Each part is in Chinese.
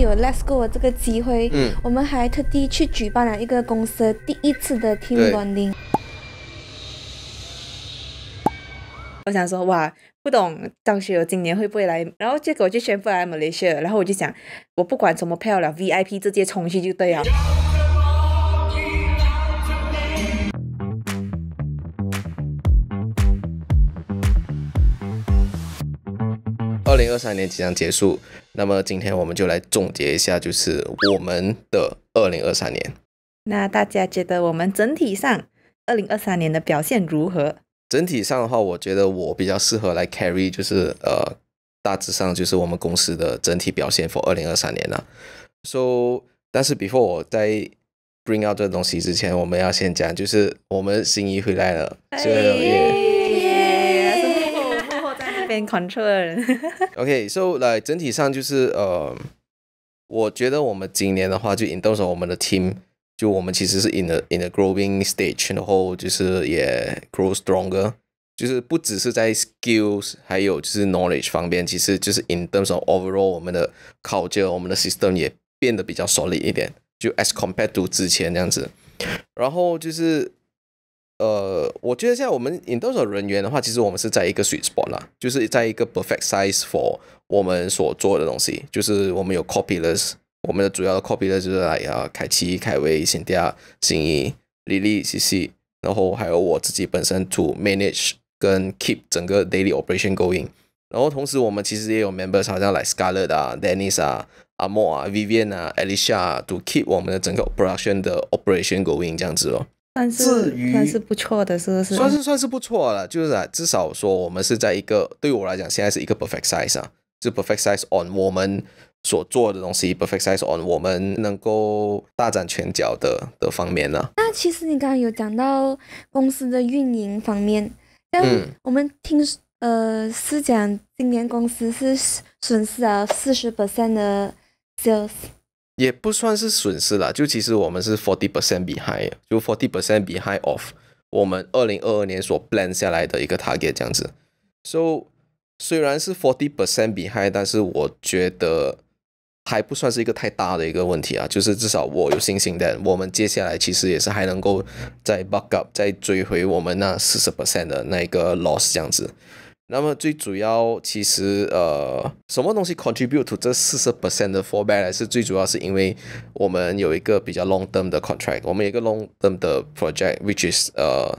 有 Let's Go 这个机会，我们还特地去举办了一个公司第一次的 Team Bonding。我想说，哇，不懂张学友今年会不会来？然后结果就宣布来 Malaysia，然后我就想，我不管怎么票了，VIP 直接冲去就对了。二零二三年即将结束。那么今天我们就来总结一下，就是我们的二零二三年。那大家觉得我们整体上二零二三年的表现如何？整体上的话，我觉得我比较适合来 carry，就是呃，大致上就是我们公司的整体表现 for 二零二三年了。So，但是 before 我在 bring out 这东西之前，我们要先讲，就是我们新一回来了，所以。边 control。OK，so 来整体上就是呃，我觉得我们今年的话，就 in terms of team，就我们其实是 in the in the growing stage，然后就是也 grow stronger。就是不只是在 skills，还有就是 knowledge 方面，其实就是 in terms of overall 我们的 culture，我们的 system 也变得比较 solid 一点，就 as compared to 之前这样子。然后就是呃，我觉得现在我们 i n d 人员的话，其实我们是在一个 sweet spot 啦，就是在一个 perfect size for 我们所做的东西。就是我们有 copyless，我们的主要的 copyless 就是哎呀，凯奇、凯威、辛迪亚、辛伊、莉莉、西西，然后还有我自己本身 to manage 跟 keep 整个 daily operation going。然后同时我们其实也有 members 好像 like Scarlett 啊、d e n i s 啊、阿莫啊、Vivian 啊、Alicia to keep 我们的整个 production 的 operation going 这样子哦。算是算是不错的，是不是？算是算是不错了，就是啊，至少说我们是在一个，对于我来讲，现在是一个 perfect size，就 perfect size on 我们所做的东西，perfect size on 我们能够大展拳脚的的方面呢。那其实你刚刚有讲到公司的运营方面，但我们听呃是讲今年公司是损失了四十 p 分的 sales。也不算是损失了，就其实我们是 forty percent behind，就 forty percent behind of 我们二零二二年所 plan 下来的一个 target 这样子。so 虽然是 forty percent behind，但是我觉得还不算是一个太大的一个问题啊，就是至少我有信心的，我们接下来其实也是还能够再 back up，再追回我们那四十 percent 的那个 loss 这样子。那么最主要，其实呃，什么东西 contribute to 这四十 percent 的 fallback 是最主要是因为我们有一个比较 long term 的 contract，我们有一个 long term 的 project，which is 呃，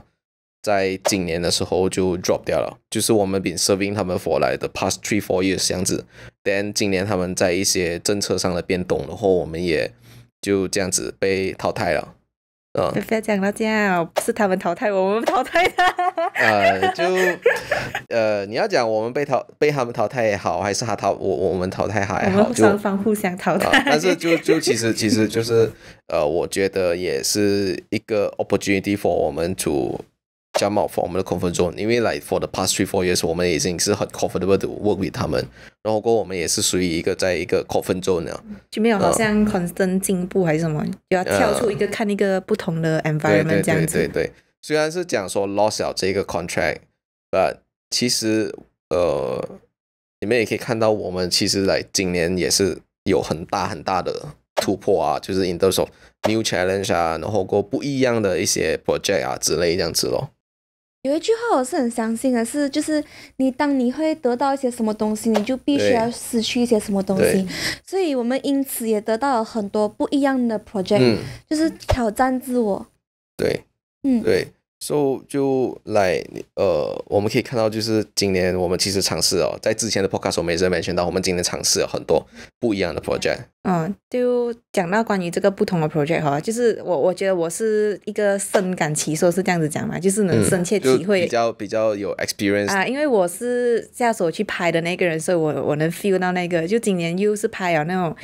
在今年的时候就 drop 掉了，就是我们 been serving 他们 for 来的 past three four years 这样子，then 今年他们在一些政策上的变动，然后我们也就这样子被淘汰了。就不要讲了，这样是他们淘汰我们，淘汰他。呃，就呃，你要讲我们被淘被他们淘汰也好，还是他淘我我们淘汰好也好，双方互相淘汰。但是就就其实其实就是呃，我觉得也是一个 opportunity for 我们 to。Jump out f o comfort zone，因为 like for the past three four years，我们已经是很 comfortable to work with 他们。然后过我们也是属于一个在一个 comfort zone 呢。就没有好像产生进步还是什么，要跳出一个看一个不同的 environment 这样子。对对对。虽然是讲说 lost 这个 contract，but 其实呃你们也可以看到，我们其实来今年也是有很大很大的突破啊，就是 in of new challenge 啊，然后过不一样的一些 project 啊之类这样子咯。有一句话我是很相信的，是就是你当你会得到一些什么东西，你就必须要失去一些什么东西。所以我们因此也得到了很多不一样的 project，就是挑战自我。对，嗯，对。所以就来，呃，我们可以看到，就是今年我们其实尝试哦，在之前的 podcast 我们没这么安到，我们今年尝试了很多不一样的 project。嗯，就讲到关于这个不同的 project 哈，就是我我觉得我是一个深感其说，是这样子讲嘛，就是能深切体会，比较比较有 experience 啊，因为我是下手去拍的那个人，所以我我能 feel 到那个，就今年又是拍了那种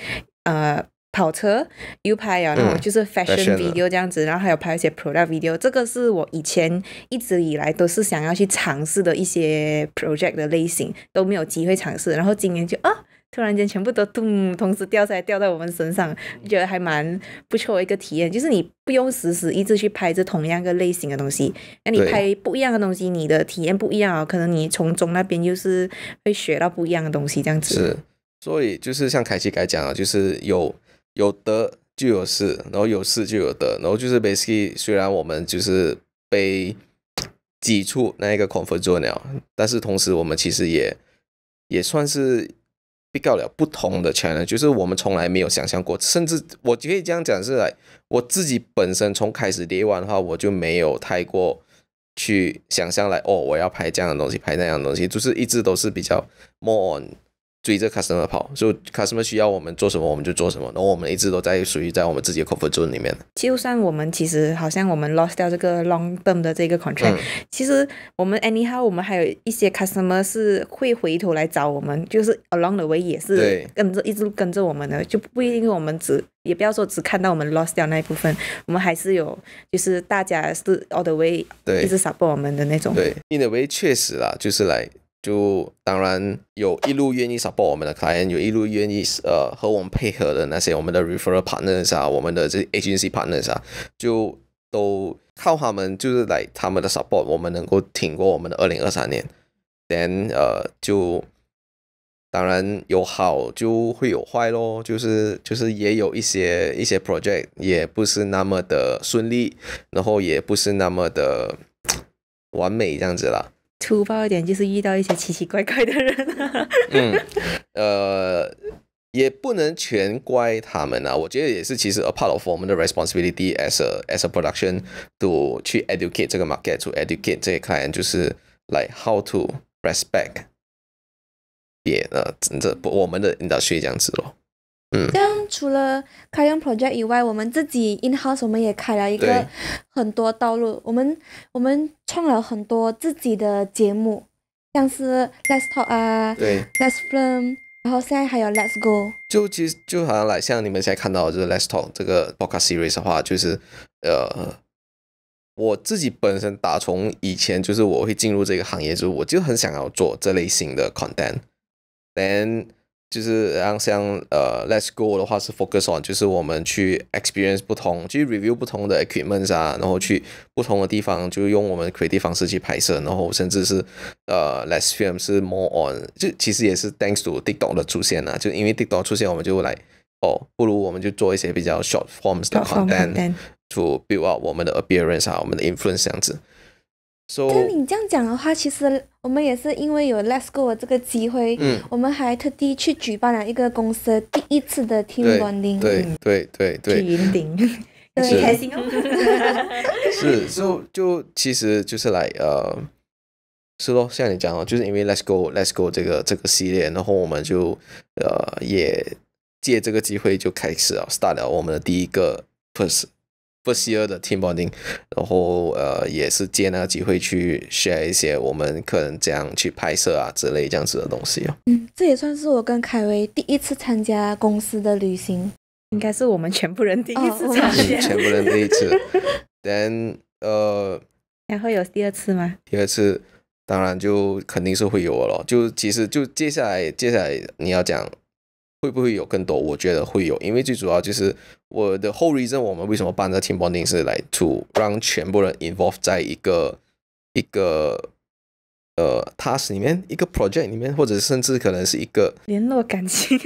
呃。跑车、U 拍啊，然后就是 Fashion video 这样子，然后还有拍一些 Product video。这个是我以前一直以来都是想要去尝试的一些 project 的类型，都没有机会尝试。然后今年就啊，突然间全部都咚同时掉下来掉在我们身上，觉得还蛮不错一个体验。就是你不用时时一直去拍着同样个类型的东西，那你拍不一样的东西，你的体验不一样，可能你从中那边就是会学到不一样的东西这样子。是，所以就是像凯奇刚才讲啊，就是有。有得就有失，然后有失就有得，然后就是 Basically，虽然我们就是被挤出那一个 conference 鸟，但是同时我们其实也也算是比较了不同的 channel，就是我们从来没有想象过，甚至我可以这样讲是来，我自己本身从开始叠玩的话，我就没有太过去想象来哦，我要拍这样的东西，拍那样的东西，就是一直都是比较 more。追着 customer 跑，就 customer 需要我们做什么，我们就做什么。然后我们一直都在属于在我们自己的 o 户群里面。就算我们其实好像我们 lost 掉这个 long term 的这个 contract，其实我们 anyhow 我们还有一些 customer 是会回头来找我们，就是 along the way 也是跟着一直跟着我们的，就不一定我们只也不要说只看到我们 lost 掉那一部分，我们还是有就是大家是 all t h e way 一直 support 我们的那种。对 n t h e way 确实啦，就是来。就当然有一路愿意 support 我们的 client，有一路愿意呃和我们配合的那些我们的 refer partner 啥，我们的这 agency partner 啥，就都靠他们就是来他们的 support，我们能够挺过我们的二零二三年。Then 呃就当然有好就会有坏咯，就是就是也有一些一些 project 也不是那么的顺利，然后也不是那么的完美这样子啦。粗暴一点就是遇到一些奇奇怪怪的人。嗯，呃，也不能全怪他们啊。我觉得也是，其实 a part of 我们的 responsibility as a as a production to 去 educate 这个 market，to educate 这些 client，就是 like how to respect。也呃，真的不，我们的引导 y 这样子咯。这样，除了开用 project 以外，我们自己 in house 我们也开了一个很多道路，我们我们创了很多自己的节目，像是 Let's Talk 啊，对，Let's Film，然后现在还有 Let's Go。就其实就好像来像你们现在看到就是 Let's Talk 这个 podcast series 的话，就是呃，我自己本身打从以前就是我会进入这个行业，就我就很想要做这类型的 content，但。就是像像呃，Let's go 的话是 focus on，就是我们去 experience 不同，去 review 不同的 equipment 啊，然后去不同的地方，就用我们 creative 方式去拍摄，然后甚至是呃，Let's film 是 more on，就其实也是 thanks to TikTok 的出现啊，就因为 TikTok 出现，我们就来哦，不如我们就做一些比较 short forms 的 content，to build out 我们的 appearance 啊，我们的 influence 这样子。跟你这样讲的话，其实我们也是因为有 Let's Go 这个机会，我们还特地去举办了一个公司第一次的 Team Bonding，对对对对，听云顶，很开心。哦。是，就 就其实就是来呃，是咯，像你讲哦，就是因为 Let's Go Let's Go 这个这个系列，然后我们就呃也借这个机会就开始啊，s t a r t 了我们的第一个 p r s t 不稀有的 team bonding，然后呃也是借那个机会去 share 一些我们客人这样去拍摄啊之类这样子的东西哦。嗯，这也算是我跟凯威第一次参加公司的旅行，应该是我们全部人第一次，全部人第一次。然后有第二次吗？第二次当然就肯定是会有咯，就其实就接下来接下来你要讲会不会有更多？我觉得会有，因为最主要就是。我的 whole reason 我们为什么办这个 team bonding 是来 to 让全部人 involved 在一个一个呃 task 里面，一个 project 里面，或者甚至可能是一个联络感情。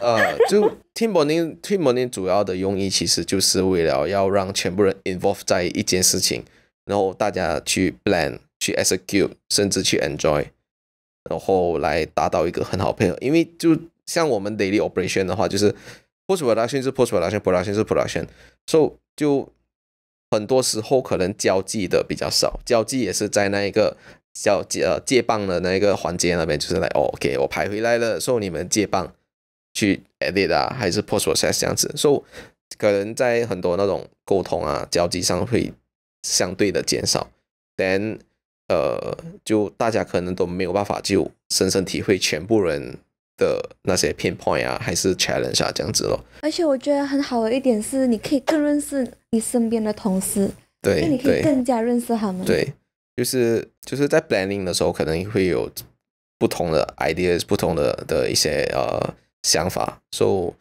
呃，就 team bonding team bonding 主要的用意其实就是为了要让全部人 involved 在一件事情，然后大家去 plan、去 execute，甚至去 enjoy，然后来达到一个很好配合。因为就像我们 daily operation 的话，就是。production o s t p 是 production，production o s t p 是 production，s o 就很多时候可能交际的比较少，交际也是在那一个叫呃借棒的那一个环节那边，就是来哦，OK，我排回来了，所以你们借棒去 edit 啊，还是 p o s t p r o c e s s 这样子，s o 可能在很多那种沟通啊、交际上会相对的减少。Then 呃，就大家可能都没有办法就深深体会全部人。的那些 pinpoint 啊，还是 challenge 啊，这样子咯。而且我觉得很好的一点是，你可以更认识你身边的同事，对，你可以更加认识他们。对，就是就是在 blending 的时候，可能会有不同的 ideas，不同的的一些呃想法，所以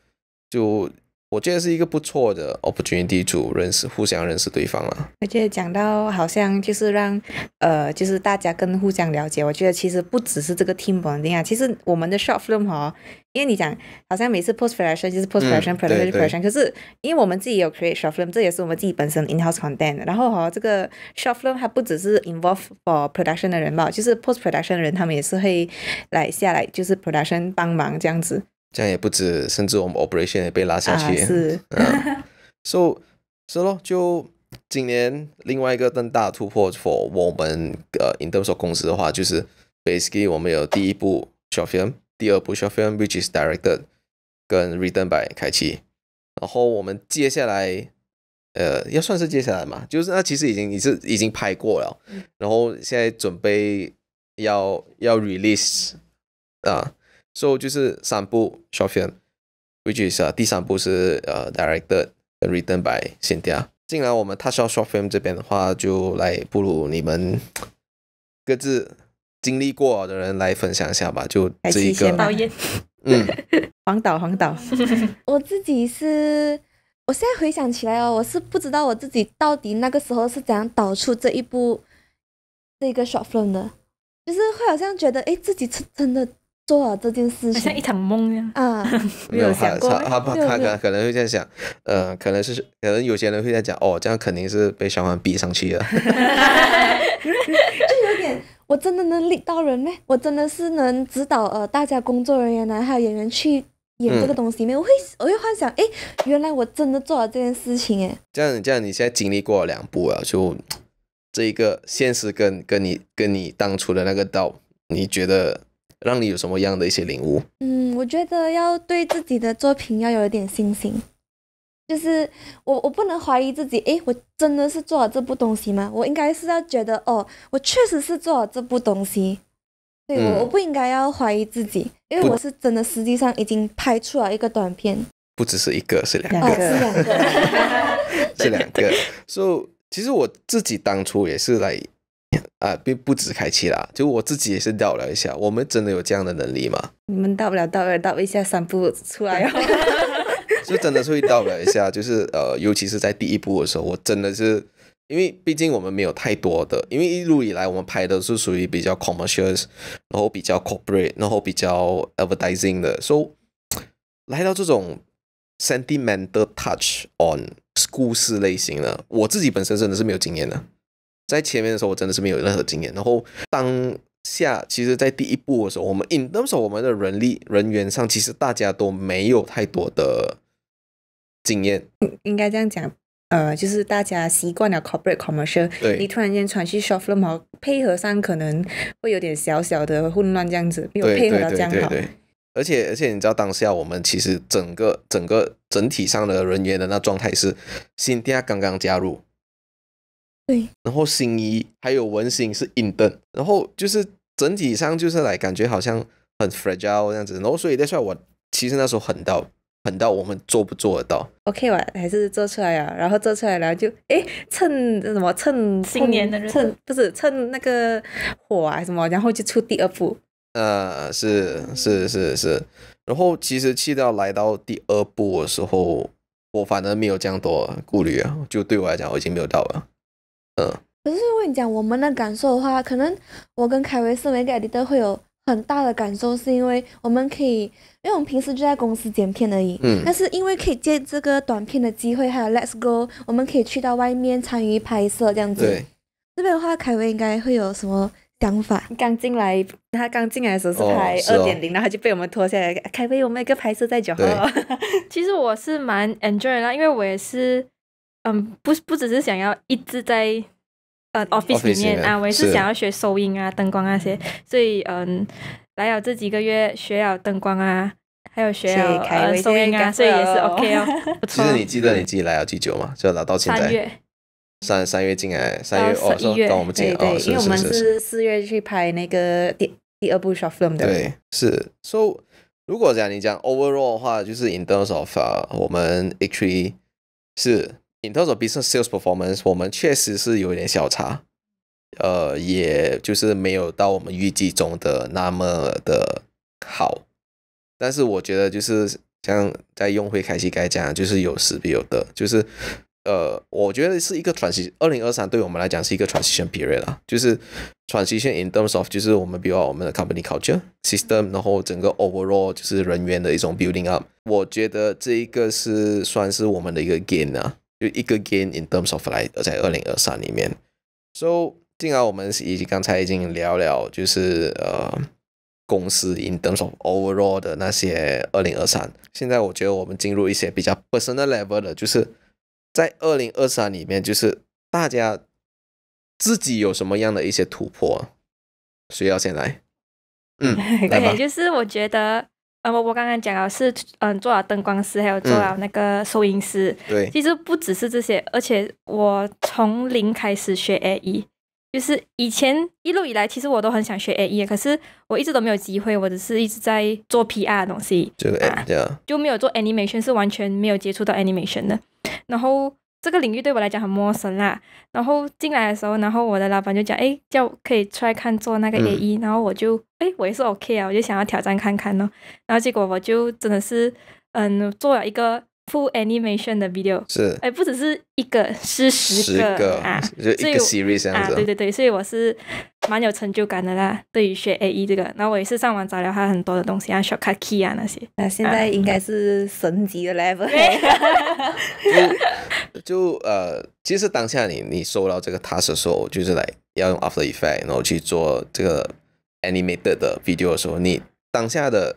就。我觉得是一个不错的 opportunity，to 认识互相认识对方了。我觉得讲到好像就是让呃，就是大家跟互相了解。我觉得其实不只是这个 team bonding 啊，其实我们的 short film 哈，因为你讲好像每次 post production 就是 post production production production，可是因为我们自己有 create short film，这也是我们自己本身 in house content。然后哈，这个 short film 它不只是 involve for production 的人嘛，就是 post production 的人，他们也是会来下来就是 production 帮忙这样子。这样也不止，甚至我们 Operation 也被拉下去。是，嗯，，so 是咯，就今年另外一个更大突破，for 我们呃 i n d u s o 公司的话，就是 Basically 我们有第一部 Short Film，第二部 Short Film，which is directed 跟 written by 凯奇，然后我们接下来呃，要算是接下来嘛，就是那其实已经你是已经拍过了，然后现在准备要要 Release 啊。所以就是三部 short film，which is 第三部是呃 directed and written by Cynthia。既然我们 touch our short film 这边的话，就来不如你们各自经历过的人来分享一下吧。就自己抱怨，嗯，黄导黄导，我自己是，我现在回想起来哦，我是不知道我自己到底那个时候是怎样导出这一部这个 short film 的，就是会好像觉得哎，自己真的。做了这件事情，像一场梦一样啊！没有想过，他他可可能会这样想，呃，可能是可能有些人会在讲哦，这样肯定是被小黄逼上去了，就有点，我真的能领到人没？我真的是能指导呃大家工作人员呢，还有演员去演这个东西里面，我会我会幻想，哎，原来我真的做了这件事情，哎，这样这样，你现在经历过了两步了，就这一个现实跟跟你跟你当初的那个道，你觉得？让你有什么样的一些领悟？嗯，我觉得要对自己的作品要有一点信心，就是我我不能怀疑自己。诶，我真的是做好这部东西吗？我应该是要觉得，哦，我确实是做好这部东西。对，我我不应该要怀疑自己，因为我是真的，实际上已经拍出了一个短片，不只是一个，是两个，哦，是两个，是两个。所 以，其实我自己当初也是来。啊，并不止开启啦，就我自己也是到了一下，我们真的有这样的能力吗？你们到不了，倒不了，倒一下三步出来哦。是 真的是会倒了一下，就是呃，尤其是在第一步的时候，我真的是因为毕竟我们没有太多的，因为一路以来我们拍的是属于比较 commercials，然后比较 corporate，然后比较 advertising 的，所以来到这种 sentimental touch on 故事类型的，我自己本身真的是没有经验的。在前面的时候，我真的是没有任何经验。然后当下，其实，在第一步的时候，我们 In 当时我们的人力人员上，其实大家都没有太多的经验。应该这样讲，呃，就是大家习惯了 Corporate Commercial，你突然间传去 Shuffle 嘛，配合上可能会有点小小的混乱这样子，没有配合到这样好。对对对对对。而且而且，你知道当下我们其实整个整个整体上的人员的那状态是新店刚刚加入。对，然后新一还有文心是硬凳，然后就是整体上就是来感觉好像很 fragile 这样子，然后所以那出我其实那时候很到很到我们做不做得到？OK 我还是做出来啊，然后做出来然后就哎趁什么趁新年的趁不是趁那个火啊什么，然后就出第二部。呃，是是是是，然后其实气到来到第二部的时候，我反而没有这样多顾虑啊，就对我来讲我已经没有到了。可是我跟你讲，我们的感受的话，可能我跟凯威是每个 d 都会有很大的感受，是因为我们可以，因为我们平时就在公司剪片而已。嗯。但是因为可以借这个短片的机会，还有 Let's Go，我们可以去到外面参与拍摄这样子。对。这边的话，凯威应该会有什么想法？刚进来，他刚进来的时候是拍二点零，然后就被我们拖下来。凯威，我们一个拍摄在九号。其实我是蛮 enjoy 啦，因为我也是。嗯，不不，只是想要一直在呃 office 里面啊，我也是想要学收音啊、灯光那些，所以嗯，来了这几个月学了灯光啊，还有学收音啊，所以也是 OK 哦，不 错。其实你记得你自己来了几久吗？就来到现在三三月进来，三月二月跟我们进来，对对，因为我们是四月去拍那个第第二部 short film 的，对是。So 如果讲你讲 overall 的话，就是 in terms of 我们 actually 是。In terms of business sales performance，我们确实是有点小差，呃，也就是没有到我们预计中的那么的好。但是我觉得就是像在用会开启该讲，就是有失必有得。就是呃，我觉得是一个转型。二零二三对我们来讲是一个 transition period 啊，就是 transition。In terms of，就是我们比如我们的 company culture system，然后整个 overall 就是人员的一种 building up，我觉得这一个是算是我们的一个 gain 啊。就一个 gain in terms of like 在二零二三里面。So，进来我们已经刚才已经聊聊就是呃公司 in terms of overall 的那些二零二三，现在我觉得我们进入一些比较 personal level 的，就是在二零二三里面，就是大家自己有什么样的一些突破？谁要先来？嗯，对，就是我觉得。呃，我我刚刚讲啊，是嗯，做了灯光师，还有做了那个收音师。对，其实不只是这些，而且我从零开始学 AE，就是以前一路以来，其实我都很想学 AE，可是我一直都没有机会，我只是一直在做 PR 东西，对啊，就没有做 animation，是完全没有接触到 animation 的，然后。这个领域对我来讲很陌生啦，然后进来的时候，然后我的老板就讲，哎，叫可以出来看做那个 A E，然后我就，哎，我也是 O K 啊，我就想要挑战看看咯。然后结果我就真的是，嗯，做了一个。Full animation 的 video 是，哎，不只是一个，是十个啊，就一个 series 这样子。对对对，所以我是蛮有成就感的啦。对于学 AE 这个，然后我也是上网找了他很多的东西啊，shot key 啊那些。那现在应该是神级的 level。就就呃，其实当下你你收到这个 task 的时候，就是来要用 After e f f e c t 然后去做这个 animated 的 video 的时候，你当下的。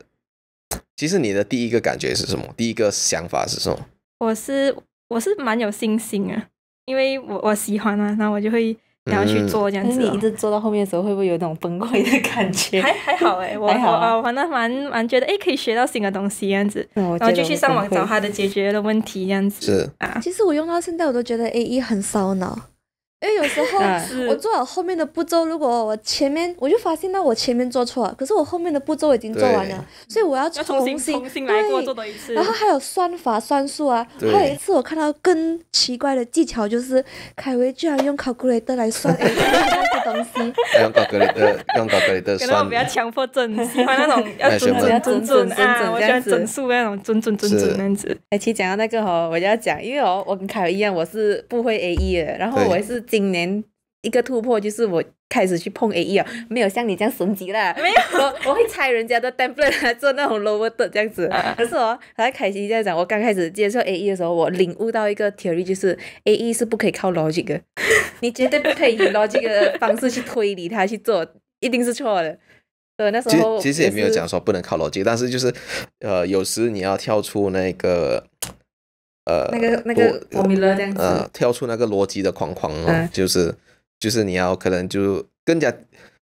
其实你的第一个感觉是什么？第一个想法是什么？我是我是蛮有信心啊，因为我我喜欢啊，那我就会然后去做这样子。那你一直做到后面的时候，会不会有那种崩溃的感觉？还还好哎，还好啊，我反正蛮蛮觉得哎，可以学到新的东西这样子，然后就去上网找他的解决的问题这样子。是啊，其实我用到现在，我都觉得 A E 很烧脑。因为有时候我做了后面的步骤，如果我前面我就发现到我前面做错了，可是我后面的步骤已经做完了，所以我要重新重新来过做的一次。然后还有算法算数啊，还有一次我看到更奇怪的技巧，就是凯威居然用 calculator 来算。东西 用搞格雷的，用搞格雷的算。因为我比较强迫症，喜欢那种 要整整整整啊，我喜欢整数那种整整整整那样子。哎，其实讲到那个哦，我就要讲，因为哦，我跟凯伟一样，我是不会 A E 的，然后我是今年。一个突破就是我开始去碰 A E 啊，没有像你这样升级啦，没有，我我会拆人家的 template 来 做那种 lower 的这样子。可是哦，来凯西这样讲，我刚开始接触 A E 的时候，我领悟到一个 theory，就是 A E 是不可以靠逻辑的，你绝对不可以以逻辑的方式去推理它去做，一定是错的。对，那时候其实也没有讲说不能靠逻辑，但是就是呃，有时你要跳出那个呃那个那个 formula 这样子，跳出那个逻辑的框框，哦，就是。就是你要可能就更加，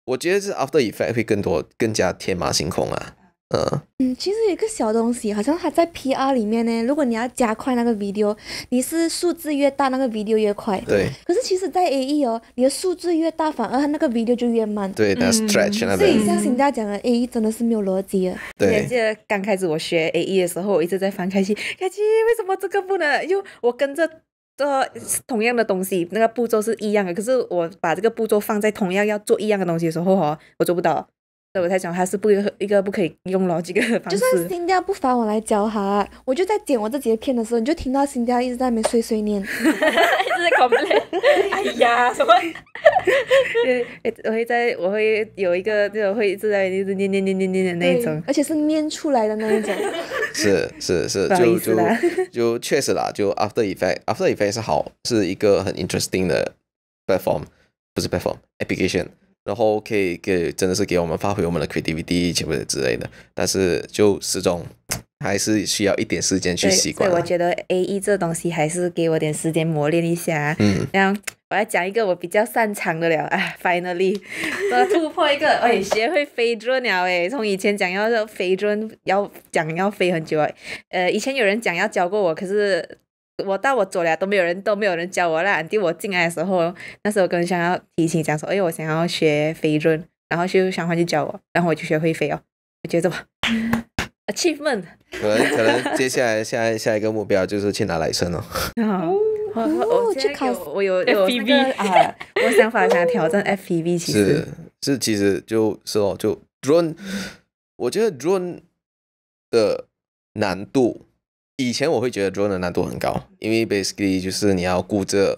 我觉得是 After Effect 会更多，更加天马行空啊，嗯。嗯，其实一个小东西好像还在 PR 里面呢。如果你要加快那个 video，你是数字越大，那个 video 越快。对。可是其实，在 AE 哦，你的数字越大，反而它那个 video 就越慢。对，那 stretch 那边。所以像林大讲的，AE 真的是没有逻辑啊。对。记得刚开始我学 AE 的时候，我一直在翻开心，开心为什么这个不能？因为我跟着。这同样的东西，那个步骤是一样的，可是我把这个步骤放在同样要做一样的东西的时候哈，我做不到。我在讲他是不一个不可以用老几个方式。就算新调不发我来教他，我就在剪我这的片的时候，你就听到新调一直在那边碎碎念，哈哈，一直在搞不嘞。哎呀，什么？哈我会在我会有一个就种会一直在一直念念念念念的那种，而且是念出来的那一种。是是是，就就就确实啦，就 After e f f e c t After e f f e c t 是好，是一个很 interesting 的 platform，不是 platform application。然后可以给真的是给我们发挥我们的 creativity 之类的，但是就始终还是需要一点时间去习惯。我觉得 A E 这东西还是给我点时间磨练一下嗯，那。我要讲一个我比较擅长的了，哎，Finaly，l 突破一个，哎，学会飞砖了，哎，从以前讲要飞砖要讲要飞很久，哎，呃，以前有人讲要教过我，可是。我到我走了都没有人，都没有人教我。啦。俺弟我进来的时候，那时候跟想要提醒讲说，哎，我想要学飞轮，然后就想花就教我，然后我就学会飞哦。我觉得吧，achievement。可能可能接下来下下一个目标就是去拿蓝星了。哦，去考我有 FPB 啊！我想法想挑战 FPB，其实，是其实就是哦，就 run，我觉得 run 的难度。以前我会觉得 drone 的难度很高，因为 basically 就是你要顾这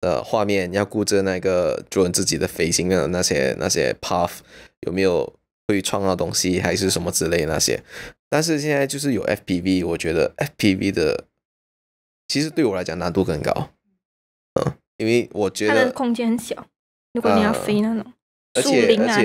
呃画面，你要顾这那个 drone 自己的飞行的那些那些 path 有没有会创造东西还是什么之类那些。但是现在就是有 FPV，我觉得 FPV 的其实对我来讲难度更高，嗯，因为我觉得它的空间很小，如果你要飞那种树而且而且而且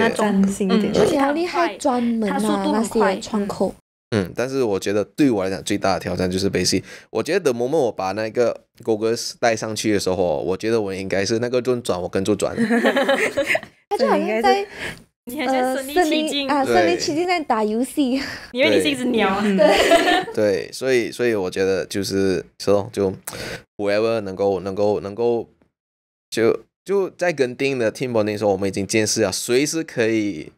你还专门啊那些窗口。嗯，但是我觉得对我来讲最大的挑战就是 basic。我觉得等某我把那个哥哥带上去的时候，我觉得我应该是那个中转我跟着转。他就好像在，你呃，身临啊身临其境在打游戏，因为你是一只鸟对，所以所以我觉得就是说，就 whoever 能够能够能够就就在跟丁的 t e a m p 时候，我们已经见识了，随时可以。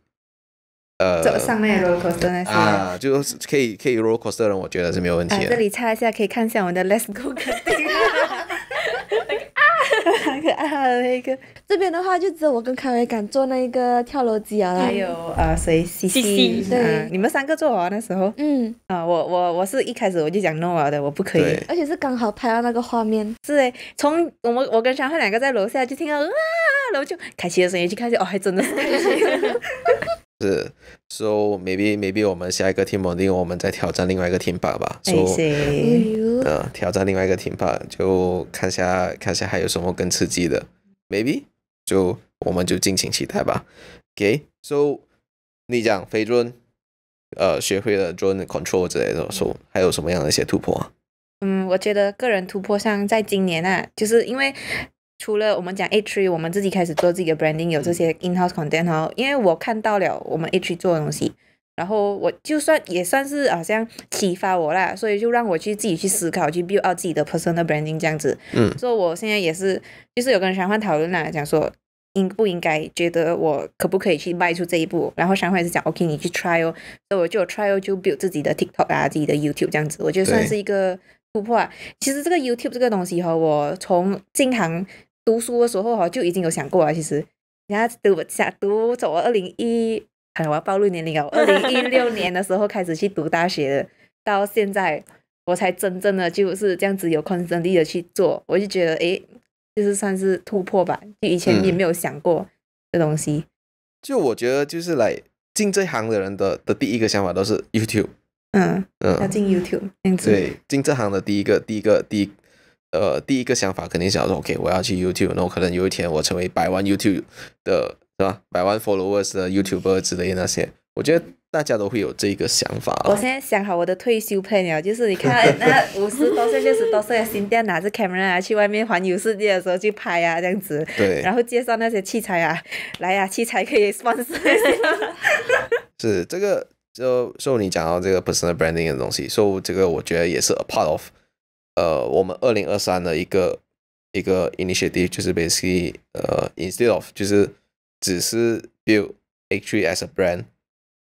走上那个 roller coaster 那些啊，就是可以可以 roller coaster 的人，我觉得是没有问题的。这里插一下，可以看一下我们的 Let's Go 滚。啊，很可爱！那个这边的话，就只有我跟凯威敢坐那个跳楼机啊。还有啊，谁西西？对，你们三个坐完的时候，嗯啊，我我我是一开始我就讲 no 的，我不可以，而且是刚好拍到那个画面。是哎，从我们我跟小胖两个在楼下就听到啊，楼就凯奇的声音，就开始哦，还真的是开心。是，So maybe maybe 我们下一个 team building 我们再挑战另外一个 team 吧吧，说，呃，挑战另外一个 team 吧，就看下看下还有什么更刺激的，maybe 就我们就尽情期待吧。Okay，So 你讲，非洲，呃，学会了 d r a n d control 之类的，说还有什么样的一些突破啊？嗯，我觉得个人突破上，在今年啊，就是因为。除了我们讲 h 我们自己开始做自己的 branding，有这些 in house content 哦，因为我看到了我们 H3 做的东西，然后我就算也算是好像启发我啦，所以就让我去自己去思考，去 build 自己的 personal branding 这样子。嗯，以我现在也是，就是有跟商焕讨论啦，讲说应不应该觉得我可不可以去迈出这一步，然后商会是讲 OK，你去 try 哦，所以我就 try 就 build 自己的 TikTok 啊，自己的 YouTube 这样子，我觉得算是一个突破啊。其实这个 YouTube 这个东西哈，我从经常读书的时候哈就已经有想过了，其实人家读想读走我二零一哎我要暴露年龄啊，二零一六年的时候开始去读大学的，到现在我才真正的就是这样子有竞争力的去做，我就觉得哎就是算是突破吧，就以前也没有想过这东西。就我觉得就是来进这行的人的的第一个想法都是 YouTube，嗯嗯，要进 YouTube，对，进这行的第一个第一个第。呃，第一个想法肯定想说，OK，我要去 YouTube，那我可能有一天我成为百万 YouTube 的，是吧？百万 followers 的 YouTuber 之类那些，我觉得大家都会有这个想法。我现在想好我的退休 plan 了，就是你看那五十多岁、六十多岁的新店拿着 camera 去外面环游世界的时候去拍啊，这样子。对。然后介绍那些器材啊，来啊，器材可以放一下。是这个，就就你讲到这个 personal branding 的东西，所以这个我觉得也是 a part of。呃，我们二零二三的一个一个 initiative 就是 basically 呃 instead of 就是只是 build H S as a brand，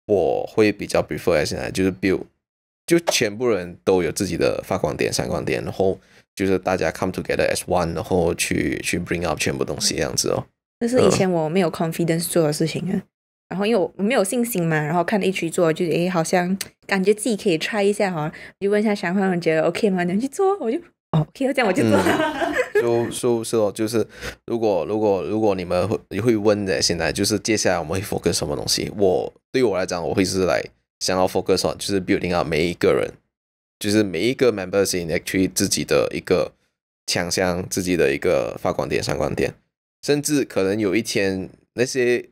我会比较 p r e f e r 现在就是 build 就全部人都有自己的发光点闪光点，然后就是大家 come together as one，然后去去 bring up 全部东西这样子哦。这是以前我没有 confidence 做的事情啊。然后因为我没有信心嘛，然后看了一起做，就诶好像感觉自己可以 try 一下哈，就问一下想伙们觉得 OK 吗？能去做我就哦 OK，这样我就做。就就是说，就是如果如果如果你们会会问的，现在就是接下来我们会 focus 什么东西？我对于我来讲，我会是来想要 focus on 就是 building up 每一个人，就是每一个 member in actually 自己的一个强项，自己的一个发光点、闪光点，甚至可能有一天那些。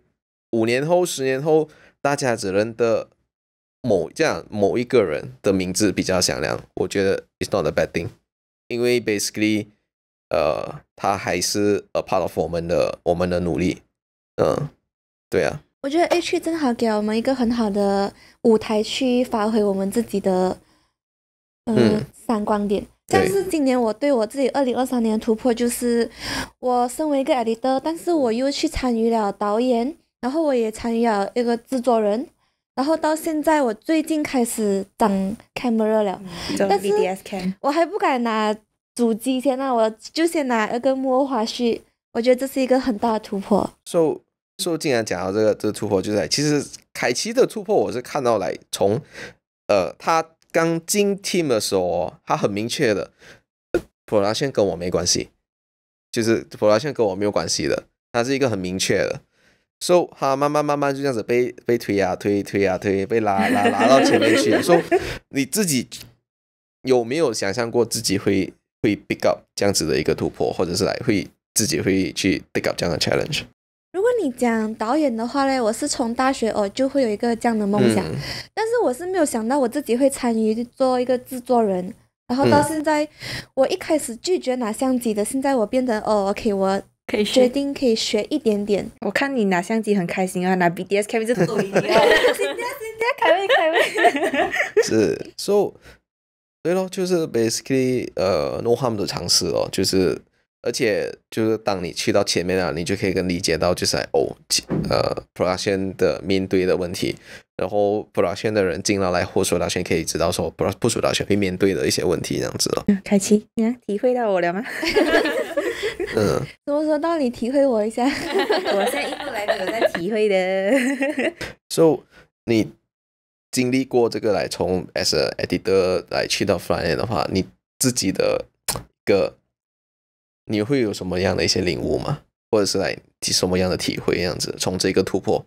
五年后、十年后，大家只能的某这样某一个人的名字比较响亮。我觉得 It's not a bad thing，因为 basically，呃，他还是 a part of 我们的我们的努力。嗯，对啊，我觉得 H 正好给我们一个很好的舞台去发挥我们自己的呃闪光点。像是今年我对我自己二零二三年的突破就是，我身为一个 editor，但是我又去参与了导演。然后我也参与了那个制作人，然后到现在我最近开始当 camera 了，但是我还不敢拿主机，先那我就先拿一个魔后花絮，我觉得这是一个很大的突破。说说，竟然讲到这个这个突破，就在其实凯奇的突破，我是看到来从呃他刚进 team 的时候，他很明确的，普拉先跟我没关系，就是普拉先跟我没有关系的，他是一个很明确的。So 他慢慢慢慢就这样子被被推呀推推呀推，被拉拉拉到前面去。说 你自己有没有想象过自己会会 pick up 这样子的一个突破，或者是来会自己会去 pick up 这样的 challenge？如果你讲导演的话呢，我是从大学哦就会有一个这样的梦想，但是我是没有想到我自己会参与做一个制作人，然后到现在我一开始拒绝拿相机的，现在我变得哦 OK 我。决定可以学一点点。我看你拿相机很开心啊，拿 BDS 开胃就 是，So，对咯，就是 basically，呃，no harm 的尝试哦。就是，而且就是当你去到前面啊，你就可以跟理解到就是哦，呃，production 的面对的问题，然后 production 的人进来来或署 production 可以知道说部署 production 面对的一些问题这样子哦。凯奇，你体会到我了吗？嗯，什么时候到你体会我一下？我现在一过来都有在体会的。So，你经历过这个来从 as a editor 来去到 f l y e d 的话，你自己的个你会有什么样的一些领悟吗？或者是来什么样的体会这样子？从这个突破，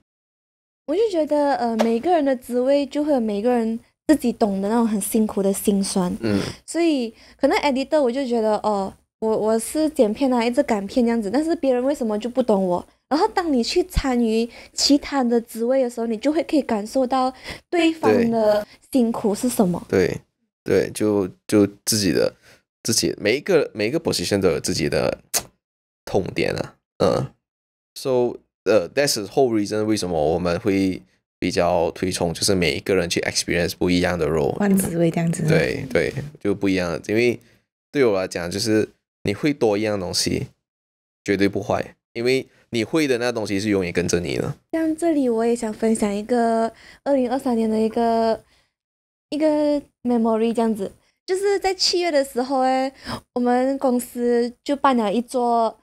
我就觉得呃，每个人的滋味就会有每个人自己懂的那种很辛苦的心酸。嗯，所以可能 editor 我就觉得哦。我我是剪片啊，一直敢片这样子，但是别人为什么就不懂我？然后当你去参与其他的职位的时候，你就会可以感受到对方的辛苦是什么。对对，就就自己的，自己每一个每一个博士生都有自己的痛点啊。嗯，So 呃，That's the whole reason 为什么我们会比较推崇就是每一个人去 experience 不一样的 role，换职位这样子。对对，就不一样了，因为对我来讲就是。你会多一样东西，绝对不坏，因为你会的那东西是永远跟着你的。像这里，我也想分享一个二零二三年的一个一个 memory，这样子，就是在七月的时候，哎，我们公司就办了一桌，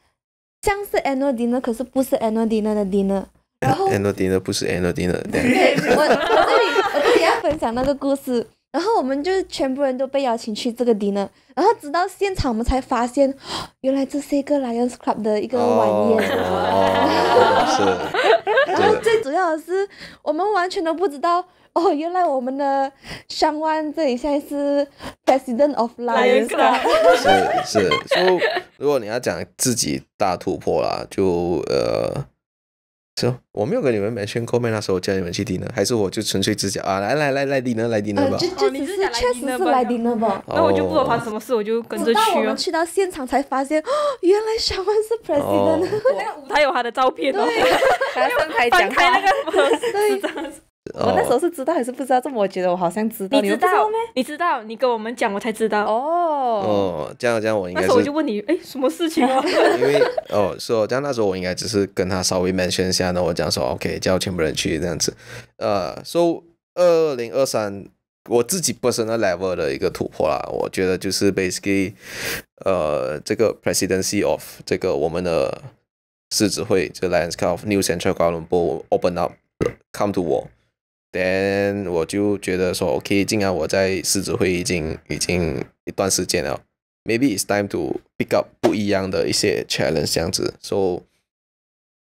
像是 dinner，可是不是 dinner 的 dinner，然后 dinner 不是 dinner，我这里我这里要分享那个故事。然后我们就是全部人都被邀请去这个 dinner，然后直到现场我们才发现，原来这是一个 Lions Club 的一个晚宴。是。然后最主要的是，我们完全都不知道，哦，原来我们的 s e 这里现在是 President of Lions Club。是是。就如果你要讲自己大突破啦，就呃。我没有跟你们买圈扣面那时候我叫你们去听呢，还是我就纯粹只讲啊？来来来来听呢，来迪呢吧。这这这确实是来迪呢吧？那我就不怕什么事，我就跟着去。我们去到现场才发现，原来小万是 president，舞台有他的照片，刚刚才讲到。对。我那时候是知道还是不知道？这么我觉得我好像知道，你知道你知道，你跟我们讲，我才知道。哦哦，这样这样，我应该那时候我就问你，哎，什么事情啊？因为哦，说这样那时候我应该只是跟他稍微 mention 下，那我讲说 OK，叫全部人去这样子。呃，说2023我自己 personal level 的一个突破啦，我觉得就是 basically 呃这个 presidency of 这个我们的狮子会，这 l a n s c a p of new central Lumpur open up，come to 我。Then 我就觉得说，OK，既然我在狮子会已经已经一段时间了，maybe it's time to pick up 不一样的一些 challenge 这样子。So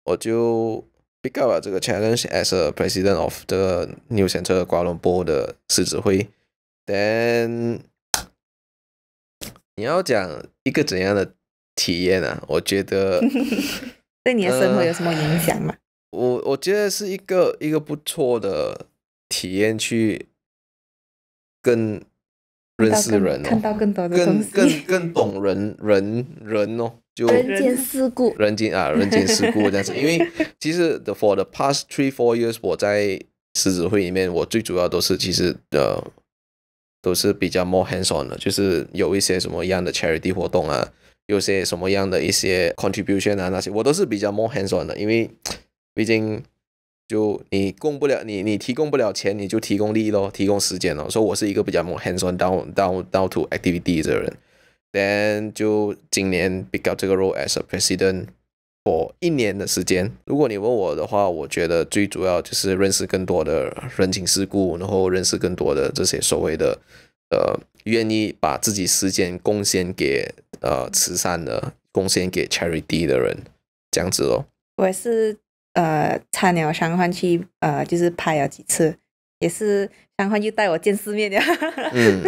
我就 pick up 了这个 challenge as a president of the New c e n t u r 的狮子会。Then 你要讲一个怎样的体验呢？我觉得对你的生活有什么影响吗？我我觉得是一个一个不错的。体验去，更认识人，看到更多的，更更 更懂人人人哦，就人间世故，人间啊，人间世故这样子。因为其实 the f o r the past three four years，我在狮子会里面，我最主要都是其实呃，都是比较 more hands on 的，就是有一些什么样的 charity 活动啊，有些什么样的一些 contribution 啊那些，我都是比较 more hands on 的，因为毕竟。就你供不了你，你提供不了钱，你就提供利益咯提供时间所以我是一个比较 hands on down down down to activity 的人，then 就今年 pick up 这个 role as a president for 一年的时间。如果你问我的话，我觉得最主要就是认识更多的人情世故，然后认识更多的这些所谓的呃愿意把自己时间贡献给呃慈善的，贡献给 charity 的人这样子咯。我是。呃，菜鸟商焕去呃，就是拍了几次，也是商焕就带我见世面哈 嗯，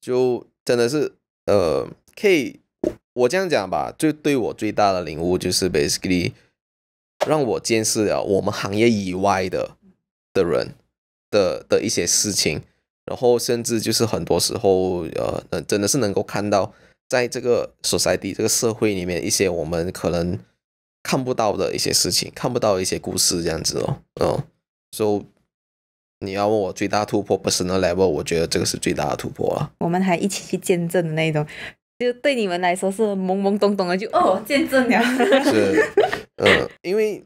就真的是呃，可以我这样讲吧，就对我最大的领悟就是，basically 让我见识了我们行业以外的的人的的一些事情，然后甚至就是很多时候，呃，真的是能够看到在这个 society 这个社会里面一些我们可能。看不到的一些事情，看不到一些故事，这样子哦，嗯，所以你要问我最大突破不是那 level，我觉得这个是最大的突破啊。我们还一起去见证的那种，就对你们来说是懵懵懂懂的，就哦，见证了。是，嗯，因为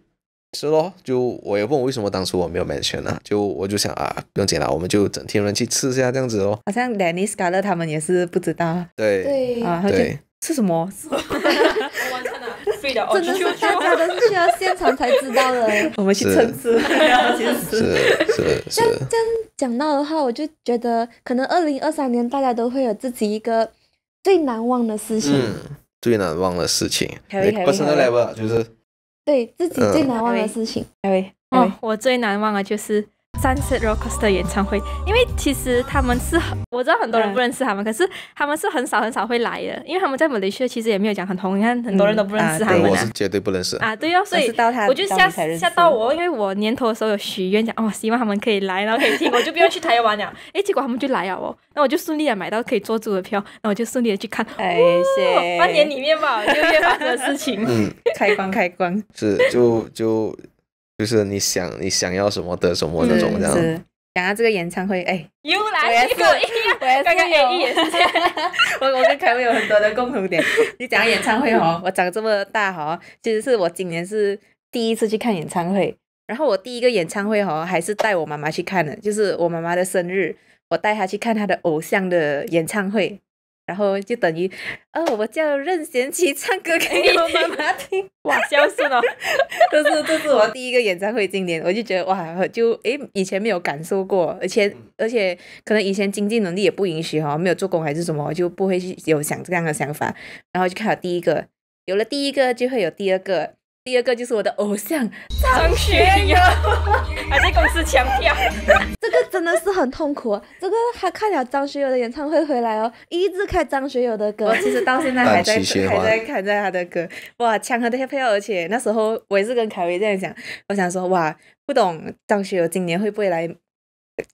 是咯，就我也问我为什么当初我没有 mention 呢？就我就想啊，不用解了，我们就整天人去吃下这样子哦。好像 Danny s c l e r 他们也是不知道，对，对啊，对。吃什么？真的是大家都是去要现场才知道的。我们去尝试，是是是。这样讲到的话，我就觉得可能二零二三年大家都会有自己一个最难忘的事情。嗯，最难忘的事情。来来。不生的来不就是？对自己最难忘的事情。来来。哦，我最难忘的就是。三次 Rockstar 演唱会，因为其实他们是，我知道很多人不认识他们，可是他们是很少很少会来的，因为他们在马来西亚其实也没有讲很红，你看很多人都不认识他们。对，我是绝对不认识啊，对啊，所以我就吓吓到我，因为我年头的时候有许愿讲，哦，希望他们可以来，然后可以听，我就不用去台湾了。哎，结果他们就来了哦，那我就顺利的买到可以坐住的票，那我就顺利的去看。哇谢半年里面吧，就发生的事情，嗯，开光开光 是，就就。就是你想你想要什么得什么那种，这样讲到这个演唱会，哎，又来 S 一，S 也演这样，我我跟凯威有很多的共同点。你讲演唱会哦，我长这么大哦，其实是我今年是第一次去看演唱会。然后我第一个演唱会哦，还是带我妈妈去看的，就是我妈妈的生日，我带她去看她的偶像的演唱会。然后就等于，哦，我叫任贤齐唱歌给我妈妈听，哇，消失了！这是这是我第一个演唱会经典，我就觉得哇，就诶，以前没有感受过，而且而且可能以前经济能力也不允许哈，没有做工还是什么，就不会去有想这样的想法。然后就看了第一个，有了第一个就会有第二个。第二个就是我的偶像张学友，还在公司抢票，这个真的是很痛苦。这个他看了张学友的演唱会回来哦，一直看张学友的歌，我其实到现在还在 还在看在他的歌，哇，抢他的票，而且那时候我也是跟凯威这样想，我想说哇，不懂张学友今年会不会来，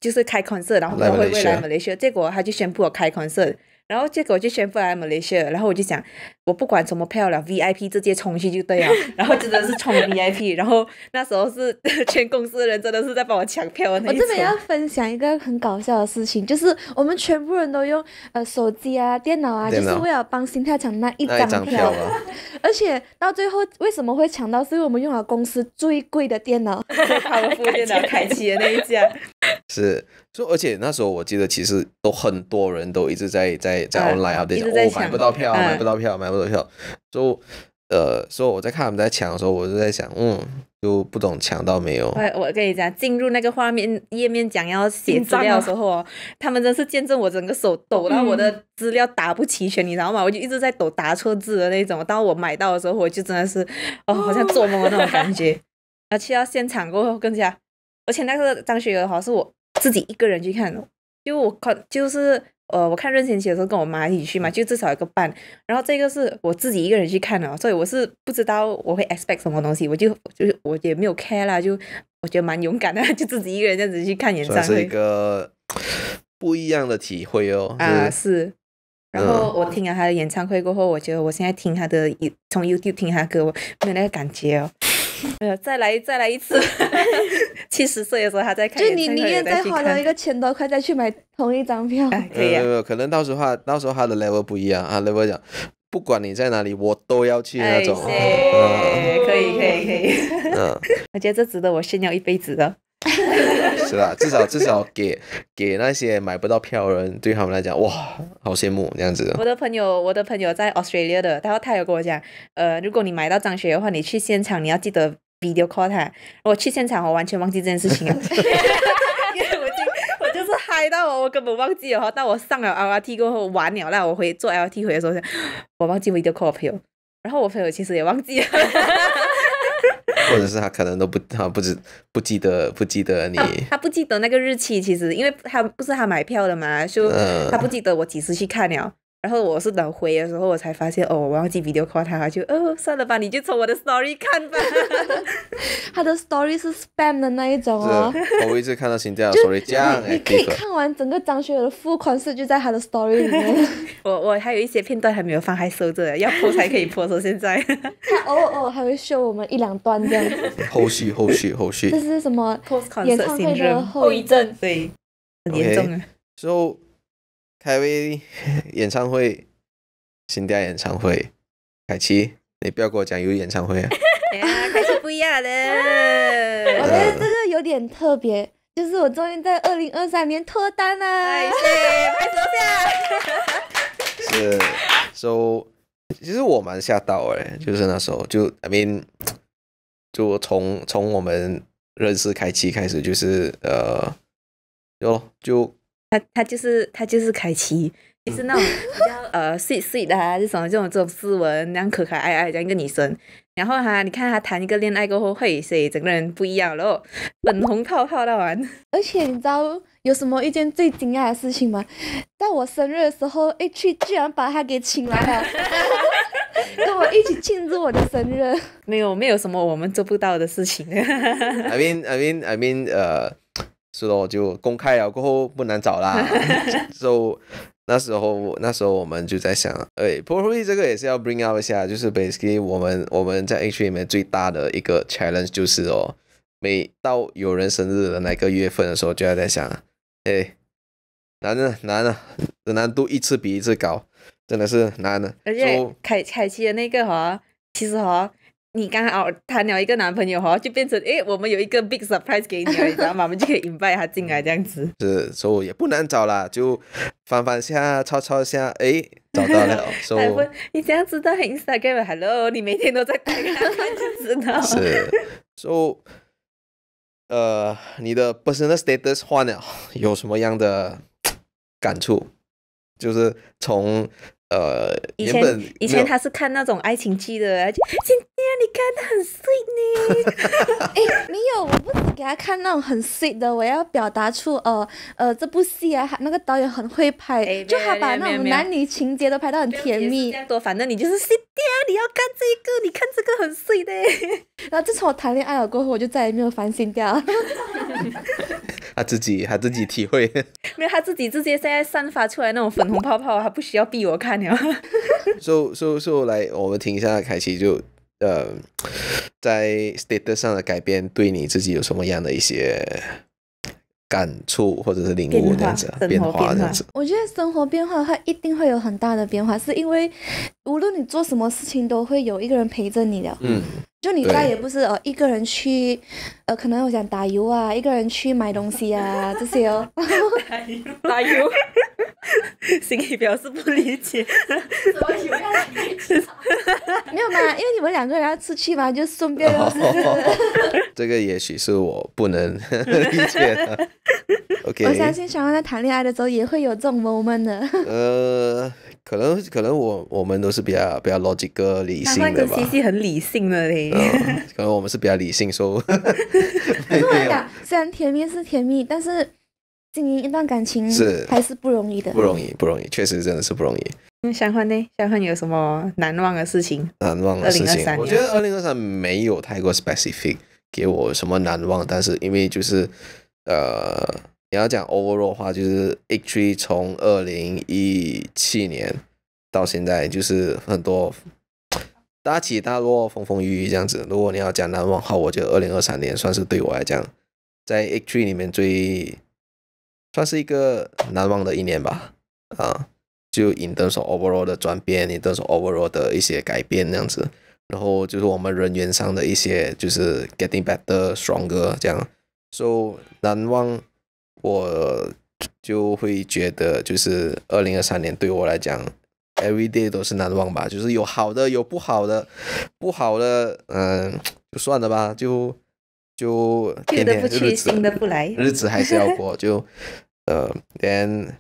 就是开狂色，然后会不会来马来西亚？结果他就宣布我开狂色。然后结果就宣布来马来西亚，然后我就想，我不管什么票了，VIP 直接充去就对了。然后真的是充 VIP，然后那时候是 全公司的人真的是在帮我抢票我这边要分享一个很搞笑的事情，就是我们全部人都用呃手机啊、电脑啊，就是为了帮心跳抢那一张票啊。而且到最后为什么会抢到，是因为我们用了公司最贵的电脑，副电脑开启的那一家。是。就而且那时候我记得，其实都很多人都一直在在在 online 啊，对，种我买不到票，买不到票，买不到票。就呃，所以我在看他们在抢的时候，我就在想，嗯，就不懂抢到没有。我我跟你讲，进入那个画面页面，讲要写资料的时候，他们真是见证我整个手抖到我的资料打不齐全，你知道吗？我就一直在抖，打错字的那种。当我买到的时候，我就真的是哦，好像做梦的那种感觉。然 后去到现场过后，更加，而且那个张学友好像是我。自己一个人去看，因为我看就是呃，我看任贤齐的时候跟我妈一起去嘛，就至少有个伴。然后这个是我自己一个人去看了，所以我是不知道我会 expect 什么东西，我就就是我也没有 care 啦，就我觉得蛮勇敢的，就自己一个人这样子去看演唱会，算是一个不一样的体会哦。啊，是。然后我听了他的演唱会过后，我觉得我现在听他的从 YouTube 听他歌，我没有那个感觉哦。呀，再来再来一次，七十岁的时候他在看，就你宁愿再花了一个千多块再去买同一张票，可以没有没有，可能到时候到时候他的 level 不一样啊，level 讲，不管你在哪里，我都要去那种，可以可以可以，嗯，我觉得这值得我炫耀一辈子的。对吧？至少至少给给那些买不到票的人，对他们来讲，哇，好羡慕这样子。我的朋友，我的朋友在 Australia 的，他他有跟我讲，呃，如果你买到张学的话，你去现场你要记得 video call 他。我去现场，我完全忘记这件事情了。因为我我就是嗨到我，我根本忘记哦。但我上了 L R T 过后完了，那我回坐 L R T 回的时候，我忘记 video call 朋友，然后我朋友其实也忘记了。或者是他可能都不他不知不记得不记得你，他不记得那个日期，其实因为他不是他买票的嘛，就他不记得我几时去看了。然后我是等回的时候，我才发现哦，我忘记 a l 夸他就哦，算了吧，你就从我的 Story 看吧。他的 Story 是 Spam 的那一种哦。我一次看到新疆 story，这样你可以看完整个张学友的付款式，就在他的 Story 里面。我我还有一些片段还没有放，还收着，要播才可以播。说现在，他偶尔还会秀我们一两段这样子。后续后续后续，这是什么？唱会的后遗症，对，很严重啊。之后。凯威演唱会，新店演唱会，凯奇，你不要跟我讲有演唱会啊！哎呀，开不一样了，我觉得这个有点特别，就是我终于在二零二三年脱单了。凯奇，拍桌下。是，so，其实我蛮吓到哎，就是那时候就，I mean，就从从我们认识凯奇开始，就是呃，就。就。她她就是她就是凯奇，就是那种比较呃帅碎的还是什么这种这种斯文、那样可爱爱爱这样一个女生。然后哈，你看她谈一个恋爱过后，嘿，所以整个人不一样了，粉红泡泡那玩而且你知道有什么一件最惊讶的事情吗？在我生日的时候，H 居然把她给请来了，跟我一起庆祝我的生日。没有没有什么我们做不到的事情。I mean, I mean, I mean, uh. 是我就公开了过后不难找啦。就 那时候那时候我们就在想，哎，probably 这个也是要 bring out 一下，就是 basically 我们我们在 H 里面最大的一个 challenge 就是哦，每到有人生日的那个月份的时候，就要在想，哎，难啊难啊，这难度一次比一次高，真的是难啊。而且凯凯奇的那个哈，其实哈。你刚好谈了一个男朋友哈，就变成哎，我们有一个 big surprise 给你，然后我们就可以 invite 他进来这样子。是，所以也不难找啦，就翻翻下、抄抄下，哎，找到了。所 以你这样知道 Instagram hello，你每天都在看，就知道。是，所以，呃，你的 personal status 换了，有什么样的感触？就是从。呃，以前以前他是看那种爱情剧的，今天你看的很 sweet 呢。哎，没有，我不给他看那种很 sweet 的，我要表达出呃呃这部戏啊，那个导演很会拍，就他把那种男女情节都拍到很甜蜜。多反正你就是 sweet 啊，你要看这个，你看这个很 sweet 然后自从我谈恋爱了过后，我就再也没有反省掉。他自己，他自己 体会。没有他自己，直接现在散发出来那种粉红泡泡，他不需要逼我看的。说说说来，我们听一下凯奇就呃，在 state 上的改变，对你自己有什么样的一些感触或者是领悟这样子？变化。样子。我觉得生活变化的话，一定会有很大的变化，是因为。无论你做什么事情，都会有一个人陪着你的。嗯，就你再也不是呃一个人去，呃可能我想打油啊，一个人去买东西啊这些哦。打油。打油。c i 表示不理解。怎么油让理没有嘛，因为你们两个人要出去嘛，就顺便。这个也许是我不能理解的。OK。我相信小安在谈恋爱的时候也会有这种 moment 的。呃。可能可能我我们都是比较比较逻辑哥理性的吧，西西很理性的嘞，可能我们是比较理性，说对呀，虽然甜蜜是甜蜜，但是经营一段感情是还是不容易的，不容易不容易，确实真的是不容易。喜欢呢？喜欢有什么难忘的事情？难忘的事情？我觉得二零二三没有太过 specific 给我什么难忘，但是因为就是呃。你要讲 overall 的话，就是 H3 从二零一七年到现在，就是很多大起大落、风风雨雨这样子。如果你要讲难忘的话，我觉得二零二三年算是对我来讲，在 H3 里面最算是一个难忘的一年吧。啊，就引得说 overall 的转变，引得说 overall 的一些改变这样子。然后就是我们人员上的一些就是 getting better、stronger 这样。So 难忘。我就会觉得，就是二零二三年对我来讲，every day 都是难忘吧。就是有好的，有不好的，不好的，嗯，就算了吧，就就天天日子的不来，日子还是要过，就呃，连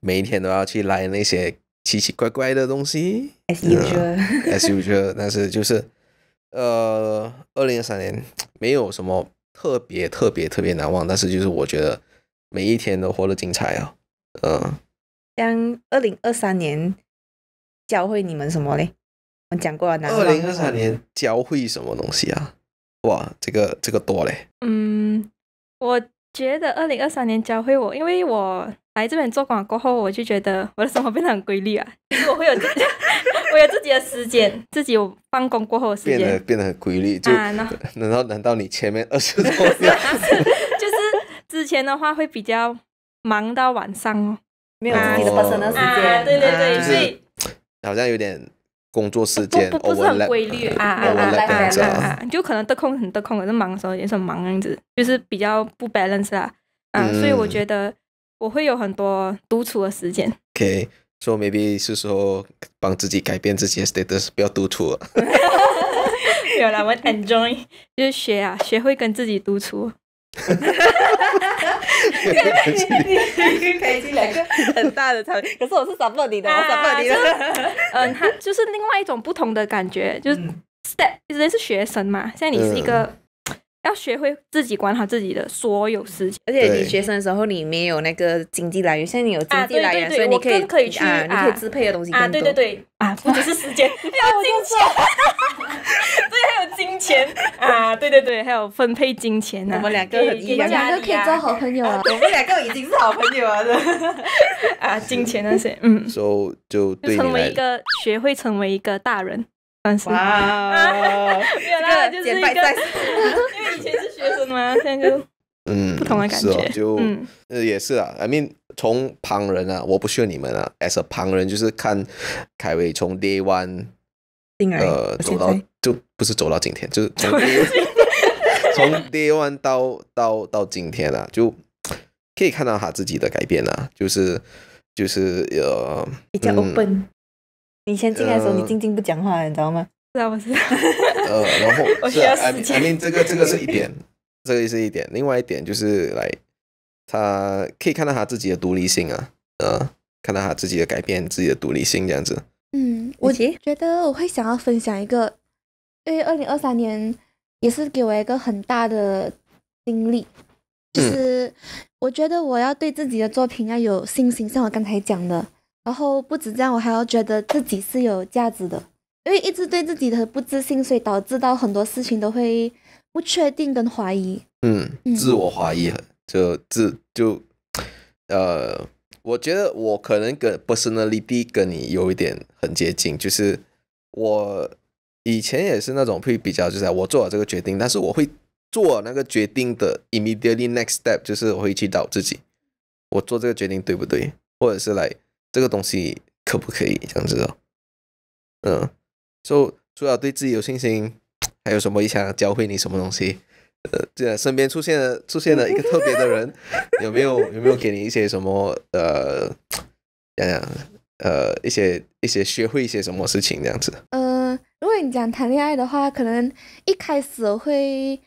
每一天都要去来那些奇奇怪怪的东西。as usual，as usual，但是就是呃，二零二三年没有什么特别特别特别难忘，但是就是我觉得。每一天都活得精彩啊！嗯，像二零二三年教会你们什么嘞？我讲过了。二零二三年教会什么东西啊？哇，这个这个多嘞！嗯，我觉得二零二三年教会我，因为我来这边做广过后，我就觉得我的生活变得很规律啊。我会有我有自己的时间，自己有办公过后的时间，变得变得很规律。就难道难道难道你前面二十多？之前的话会比较忙到晚上哦，没有自己的 personal 时间，对对对，所以好像有点工作时间不不是很规律啊啊啊啊啊，就可能得空很得空，可是忙的时候也是很忙样子，就是比较不 balance 啊啊，所以我觉得我会有很多独处的时间。OK，so、maybe 是说帮自己改变自己的 status，不要独处了，有啦，我 enjoy，就是学啊，学会跟自己独处。可在你你是两个很大的差可是我是不到你的，小布你的，嗯，他就是另外一种不同的感觉，就是 step，因为是学生嘛，现在你是一个。要学会自己管好自己的所有事情。而且你学生的时候你没有那个经济来源，现在你有经济来源，所以你可以啊，你可以支配的东西啊，对对对啊，不只是时间，还有金钱，对，还有金钱啊，对对对，还有分配金钱呢。我们两个，我们两个可以做好朋友啊，我们两个已经是好朋友了，啊，金钱那些，嗯，就对成为一个学会成为一个大人，算是啊，一个就是赛事。是吗？现在就嗯，不同的感觉就呃也是啊。I mean，从旁人啊，我不要你们啊。As a 旁人，就是看凯威从 Day One 呃走到就不是走到今天，就是从 Day One 到到到今天啊，就可以看到他自己的改变啊。就是就是呃比较 open。你先进来的时候，你静静不讲话，你知道吗？知道，知道。呃，然后 我需要时间。I mean，这个这个是一点。这个是一点，另外一点就是来，他可以看到他自己的独立性啊，呃，看到他自己的改变，自己的独立性这样子。嗯，我觉得我会想要分享一个，因为二零二三年也是给我一个很大的经历，就是我觉得我要对自己的作品要有信心，像我刚才讲的，然后不止这样，我还要觉得自己是有价值的，因为一直对自己的不自信，所以导致到很多事情都会。不确定跟怀疑，嗯，自我怀疑，就自就，呃，我觉得我可能跟 a l 那 t y 跟你有一点很接近，就是我以前也是那种比较，就是我做了这个决定，但是我会做那个决定的 immediately next step，就是会去找自己，我做这个决定对不对，或者是来这个东西可不可以这样子哦。嗯，就主要对自己有信心。还有什么想教会你什么东西？呃，这身边出现了出现了一个特别的人，有没有有没有给你一些什么呃，讲讲呃一些一些学会一些什么事情这样子？嗯，如果你讲谈恋爱的话，可能一开始会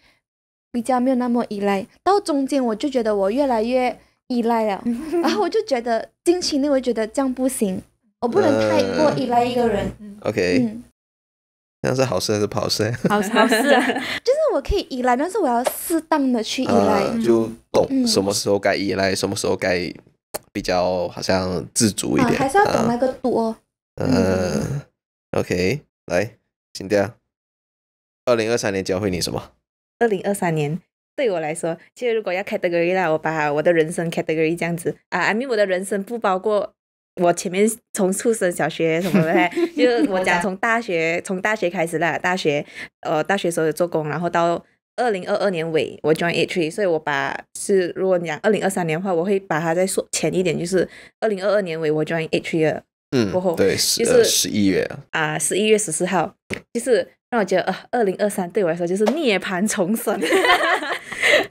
比较没有那么依赖，到中间我就觉得我越来越依赖了，然后我就觉得近期我会觉得这样不行，我不能太过依赖一个人。OK。嗯。那是好事还是不好事？好，好事 就是我可以依赖，但是我要适当的去依赖，就懂什么时候该依赖，什么时候该比较好像自足一点，还是要懂那个度。嗯，OK，来，金掉。二零二三年教会你什么？二零二三年对我来说，其实如果要 category 啦，我把我的人生 category 这样子啊，mean 我的人生不包括。我前面从出生小学什么的，就我讲从大学，从大学开始啦。大学，呃，大学时候做工，然后到二零二二年尾，我 join H E。所以，我把是如果你讲二零二三年的话，我会把它再说前一点，就是二零二二年尾我 join H E。嗯，过后对，是十一月啊，十一月十四号，就是让我觉得，呃，二零二三对我来说就是涅槃重生。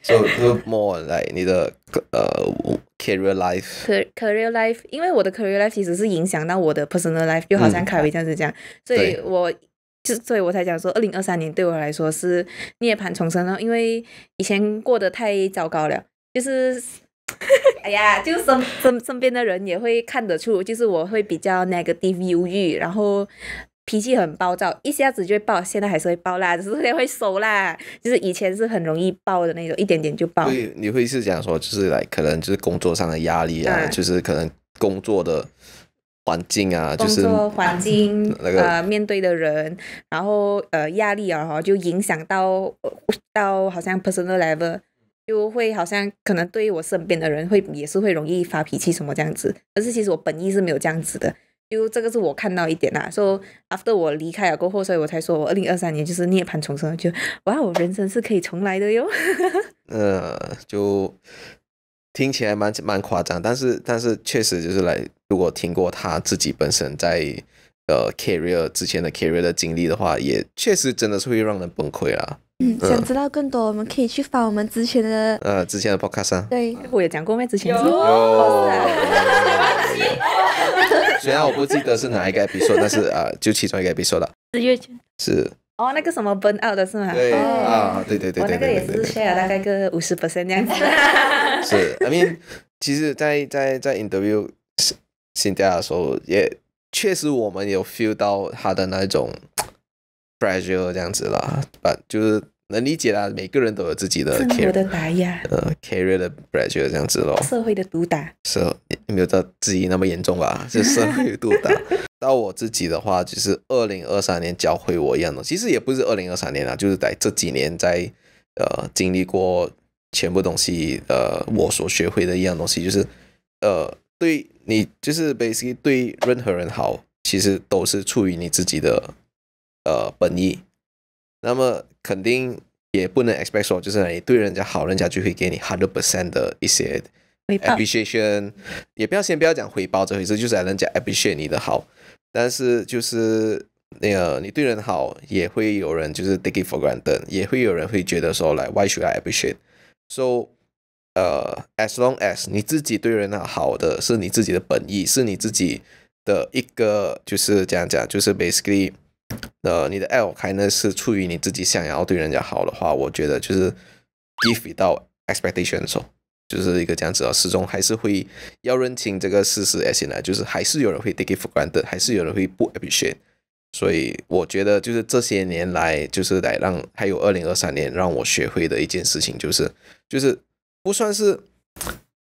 So, more like 你的呃。Career life，career life，因为我的 career life 其实是影响到我的 personal life，就好像凯威这样子讲，所以我就所以我才讲说，二零二三年对我来说是涅槃重生，了，因为以前过得太糟糕了，就是 哎呀，就是身身身边的人也会看得出，就是我会比较 negative 忧郁，然后。脾气很暴躁，一下子就会爆，现在还是会爆啦，只是会熟啦。就是以前是很容易爆的那种，一点点就爆。你会是讲说，就是来，可能就是工作上的压力啊，就是可能工作的环境啊，就是工作环境 那个面对的人，然后呃压力啊哈，就影响到到好像 personal level，就会好像可能对于我身边的人会也是会容易发脾气什么这样子，可是其实我本意是没有这样子的。就这个是我看到一点啊，说 after 我离开了过后，所以我才说我二零二三年就是涅槃重生，就哇我人生是可以重来的哟。呃，就听起来蛮蛮夸张，但是但是确实就是来，如果听过他自己本身在呃 career 之前的 career 的经历的话，也确实真的是会让人崩溃啊。嗯，想知道更多，我们可以去翻我们之前的呃之前的 podcast 啊。对，我有讲过吗？之前有。虽然我不记得是哪一个 episode，但是啊，就其中一个 episode 的。是月全。是。哦，那个什么 burn out 的是吗？对啊，对对对对对。那个也是 share 大概个五十 percent 那样子。是，I mean，其实，在在在 interview 新加的时候，也确实我们有 feel 到他的那种。pressure 这样子啦，但就是能理解啦，每个人都有自己的生活的打压。呃，carry 的 pressure 这样子咯，社会的毒打是没有到自己那么严重吧？是社会毒打。到我自己的话，就是二零二三年教会我一样东西，其实也不是二零二三年啦，就是在这几年，在呃经历过全部东西，呃，我所学会的一样东西，就是呃，对你就是，basically 对任何人好，其实都是出于你自己的。呃，本意，那么肯定也不能 expect 说，就是你对人家好，人家就会给你 hundred percent 的一些 appreciation。也不要先不要讲回报这回事，就是人家 appreciate 你的好。但是就是那个你对人好，也会有人就是 take it for granted，也会有人会觉得说，来，why should I appreciate？So，呃，as long as 你自己对人好的是你自己的本意，是你自己的一个就是这样讲，就是 basically。呃，你的爱开呢，是出于你自己想要对人家好的话，我觉得就是 give i t 到 expectation 时候，就是一个这样子啊。始终还是会要认清这个事实，而且呢，就是还是有人会 take it for granted，还是有人会不 appreciate。所以我觉得就是这些年来，就是来让还有二零二三年让我学会的一件事情，就是就是不算是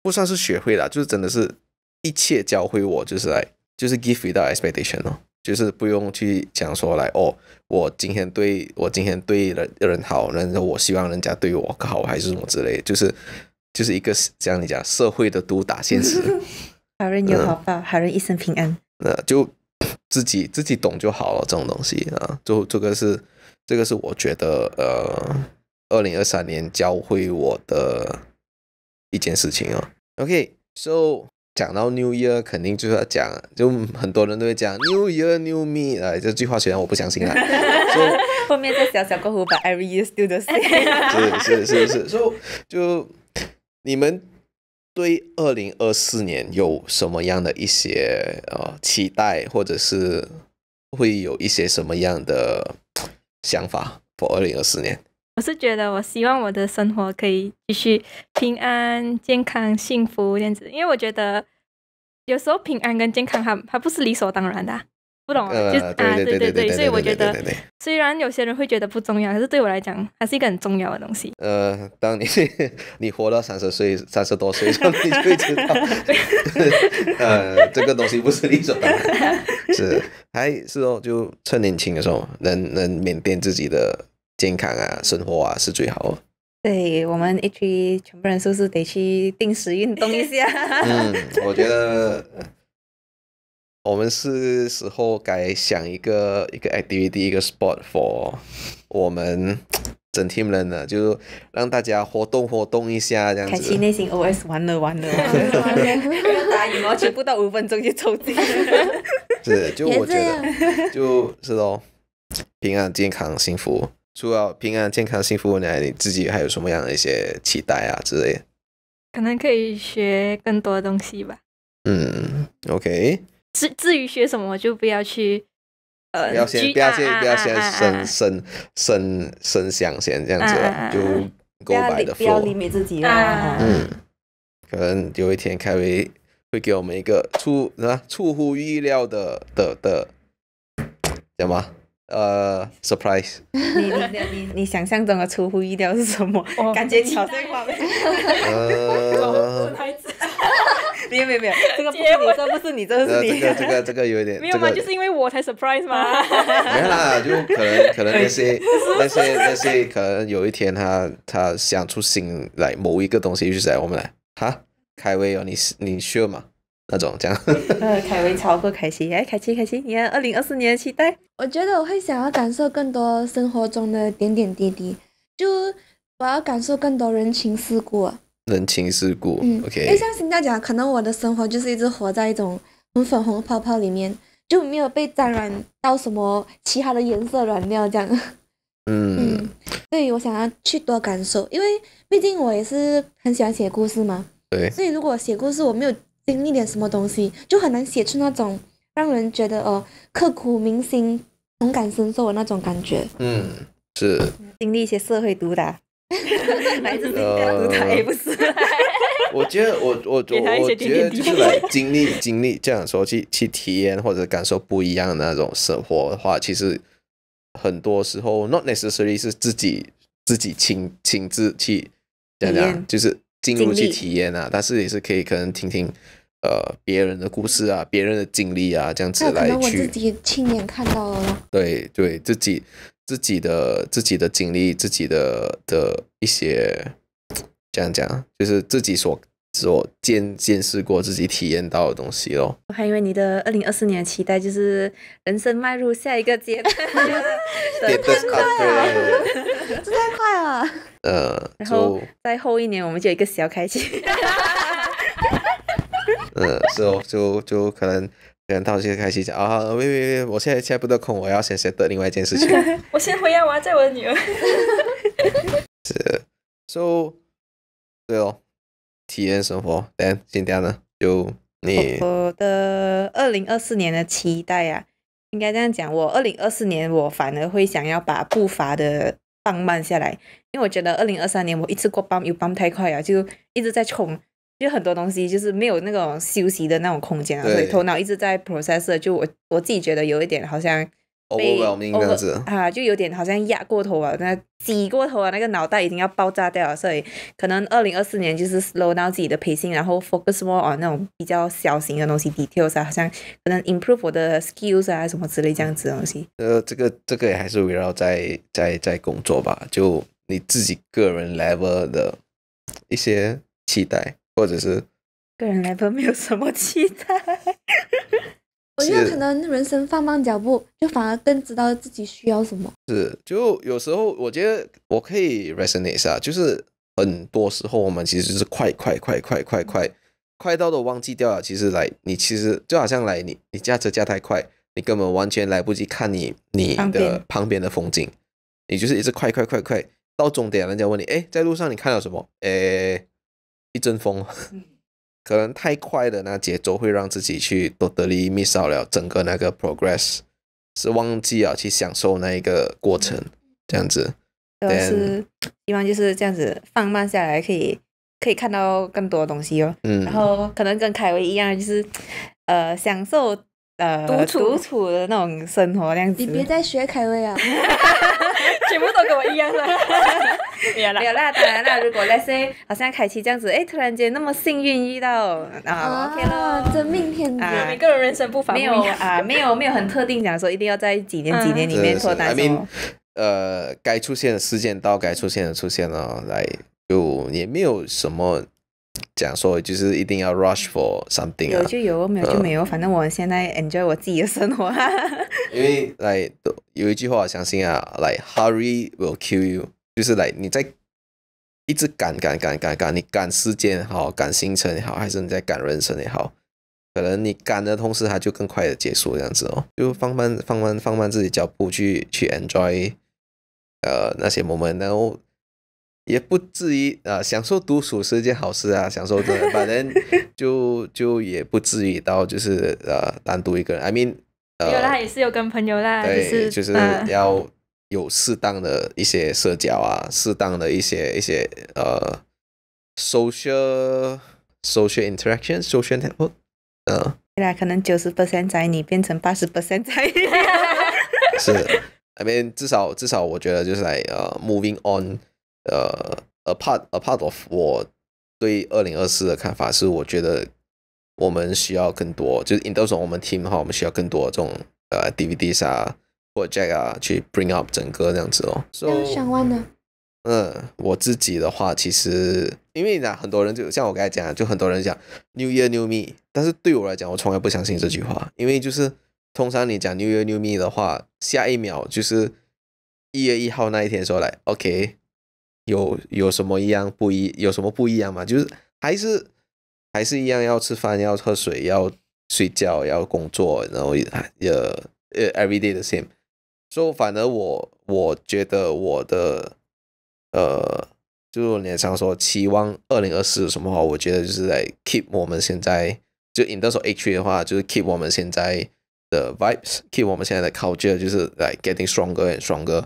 不算是学会了，就是真的是一切教会我，就是来就是 give i t 到 expectation 哦。就是不用去讲说来哦，我今天对我今天对人人好，然后我希望人家对我好还是什么之类，就是就是一个是这样讲社会的毒打现实，好人有好报，好人一生平安。那就自己自己懂就好了，这种东西啊，就这个是这个是我觉得呃，二零二三年教会我的一件事情啊。OK，so 讲到 New Year，肯定就要讲，就很多人都会讲 New Year New Me 啊，这句话虽然我不相信了，后面再小小括弧吧，Every year still the same。是是是是，所以就你们对二零二四年有什么样的一些呃期待，或者是会有一些什么样的想法 for 二零二四年？我是觉得，我希望我的生活可以继续平安、健康、幸福这样子，因为我觉得有时候平安跟健康它它不是理所当然的，不懂啊？就啊，对对对，所以我觉得，虽然有些人会觉得不重要，可是对我来讲，还是一个很重要的东西。呃，当你 你活到三十岁、三十多岁的时候，你就会知道，呃，这个东西不是理所当然，是还是哦，就趁年轻的时候，能能缅甸自己的。健康啊，生活啊，是最好哦。对我们一，全部人是不是得去定时运动一下？嗯，我觉得我们是时候该想一个一个 activity，一个 sport for 我们整 team 人了，就让大家活动活动一下。这样子开启内心 OS：完了完了，打羽毛球不到五分钟就抽筋。是，就我觉得，就是咯，平安健康幸福。除了平安、健康、幸福以你自己还有什么样的一些期待啊？之类，可能可以学更多东西吧。嗯，OK。至至于学什么，就不要去，呃，不要先不要先不要先深深深深想先这样子，就够要的。不要理你自己了。嗯，可能有一天会会给我们一个出啊出乎意料的的的，什么？呃，surprise。你你你你想象中的出乎意料是什么？感觉你在讲。没有没有没有，这个不是你，这不是你。这个这个这个有点。没有嘛？就是因为我才 surprise 吗？没啦，就可能可能那些那些那些，可能有一天他他想出新来某一个东西，就来我们来哈。开胃哦，你你 sure 吗？那种这样，呃，凯威超过凯西，哎，凯心凯心，你看二零二四年的期待，我觉得我会想要感受更多生活中的点点滴滴，就我要感受更多人情世故，人情世故，嗯，OK。因为像现在讲，可能我的生活就是一直活在一种很粉红泡泡里面，就没有被沾染到什么其他的颜色染料，这样，嗯 嗯，所以我想要去多感受，因为毕竟我也是很喜欢写故事嘛，对，所以如果写故事，我没有。经历点什么东西，就很难写出那种让人觉得呃刻骨铭心、同感深受的那种感觉。嗯，是。经历一些社会毒打，来自社会毒打也不是。我觉得，我我我我觉得就是来经历经历，这样说去去体验或者感受不一样的那种生活的话，其实很多时候 not necessarily 是自己自己亲亲自去讲讲，就是。进入去体验啊，但是也是可以可能听听，呃，别人的故事啊，别人的经历啊，这样子来去。我自己亲眼看到了对对，自己自己的自己的经历，自己的的一些，这样讲就是自己所。是我见见识过自己体验到的东西喽。我还以为你的二零二四年期待就是人生迈入下一个阶段，太快了，这太快了。呃，然后在后一年我们就有一个小开启。嗯，是哦，就就可能可能到这个开启讲啊，喂喂喂，我现在现在不得空，我要先先得另外一件事情。我先回家，我要再我的女儿。是，so，对哦。体验生活，哎，今天呢，就你我的二零二四年的期待呀，应该这样讲，我二零二四年我反而会想要把步伐的放慢下来，因为我觉得二零二三年我一次过 b a 有 b 太快啊，就一直在冲，就很多东西就是没有那种休息的那种空间啊，所以头脑一直在 process，就我我自己觉得有一点好像。overwhelming 这样子啊，就有点好像压过头啊，那挤过头啊，那个脑袋已经要爆炸掉了，所以可能二零二四年就是 s l o w d 自己的培训，然后 focus more on 那种比较小型的东西 details，啊，好像可能 improve 我的 skills 啊什么之类这样子的东西。呃，这个这个也还是围绕在在在工作吧，就你自己个人 level 的一些期待，或者是个人 level 没有什么期待。我觉得可能人生放慢脚步，就反而更知道自己需要什么。是，就有时候我觉得我可以 resonate 一下，就是很多时候我们其实是快快快快快快快到都忘记掉了。其实来，你其实就好像来你你驾车驾太快，你根本完全来不及看你你的旁边的风景。你就是一直快快快快到终点，人家问你，哎，在路上你看到什么？哎，一阵风。可能太快的那节奏会让自己去多得力，miss out 了整个那个 progress，是忘记啊去享受那一个过程。这样子，对，希望就是这样子放慢下来，可以可以看到更多的东西哦。嗯，然后可能跟凯威一样，就是呃享受。呃，独处独处的那种生活那样子，你别再学凯威啊！全部都跟我一样了。没有那当然那如果 let's say，好像凯奇这样子，哎，突然间那么幸运遇到啊，OK 了，真命天子。每个人人生不凡。没有啊，没有没有很特定讲说一定要在几年几年里面脱单。呃，该出现的事件到该出现的出现了，来就也没有什么。讲说就是一定要 rush for something 啊，有就有，没有就没有，反正我现在 enjoy 我自己的生活。因为 like 有一句话我相信啊，like hurry will kill you，就是来你在一直赶赶赶赶赶，你赶时间也好，赶行程也好，还是你在赶人生也好，可能你赶的同时，它就更快的结束这样子哦，就放慢放慢放慢自己脚步去去 enjoy 呃那些 moment。然也不至于啊，享受独处是一件好事啊，享受这反正就就也不至于到就是呃单独一个人。I mean，呃，啦，也是有跟朋友啦，就是就是要有适当的一些社交啊，适当的一些一些呃 social social interaction social network，呃，未来可能九十 percent 在你，变成八十 percent 在你。是，I mean，至少至少我觉得就是在呃 moving on。呃，a part a part of 我对二零二四的看法是，我觉得我们需要更多，就是 i n d o o e 我们 team 哈，我们需要更多这种呃 DVD 啊或 Jack 啊去 bring up 整个这样子哦。想问呢？嗯，我自己的话，其实因为呢，很多人就像我刚才讲，就很多人讲 New Year New Me，但是对我来讲，我从来不相信这句话，因为就是通常你讲 New Year New Me 的话，下一秒就是一月一号那一天说来，OK。有有什么一样不一有什么不一样嘛？就是还是还是一样要吃饭要喝水要睡觉要工作，然后也也呃 everyday the same。所以反而我我觉得我的呃就是你常说期望二零二四有什么话？我觉得就是在 keep 我们现在就 in 那时候 h 的话就是 keep 我们现在的 vibes，keep 我们现在的 culture，就是 like getting stronger and stronger。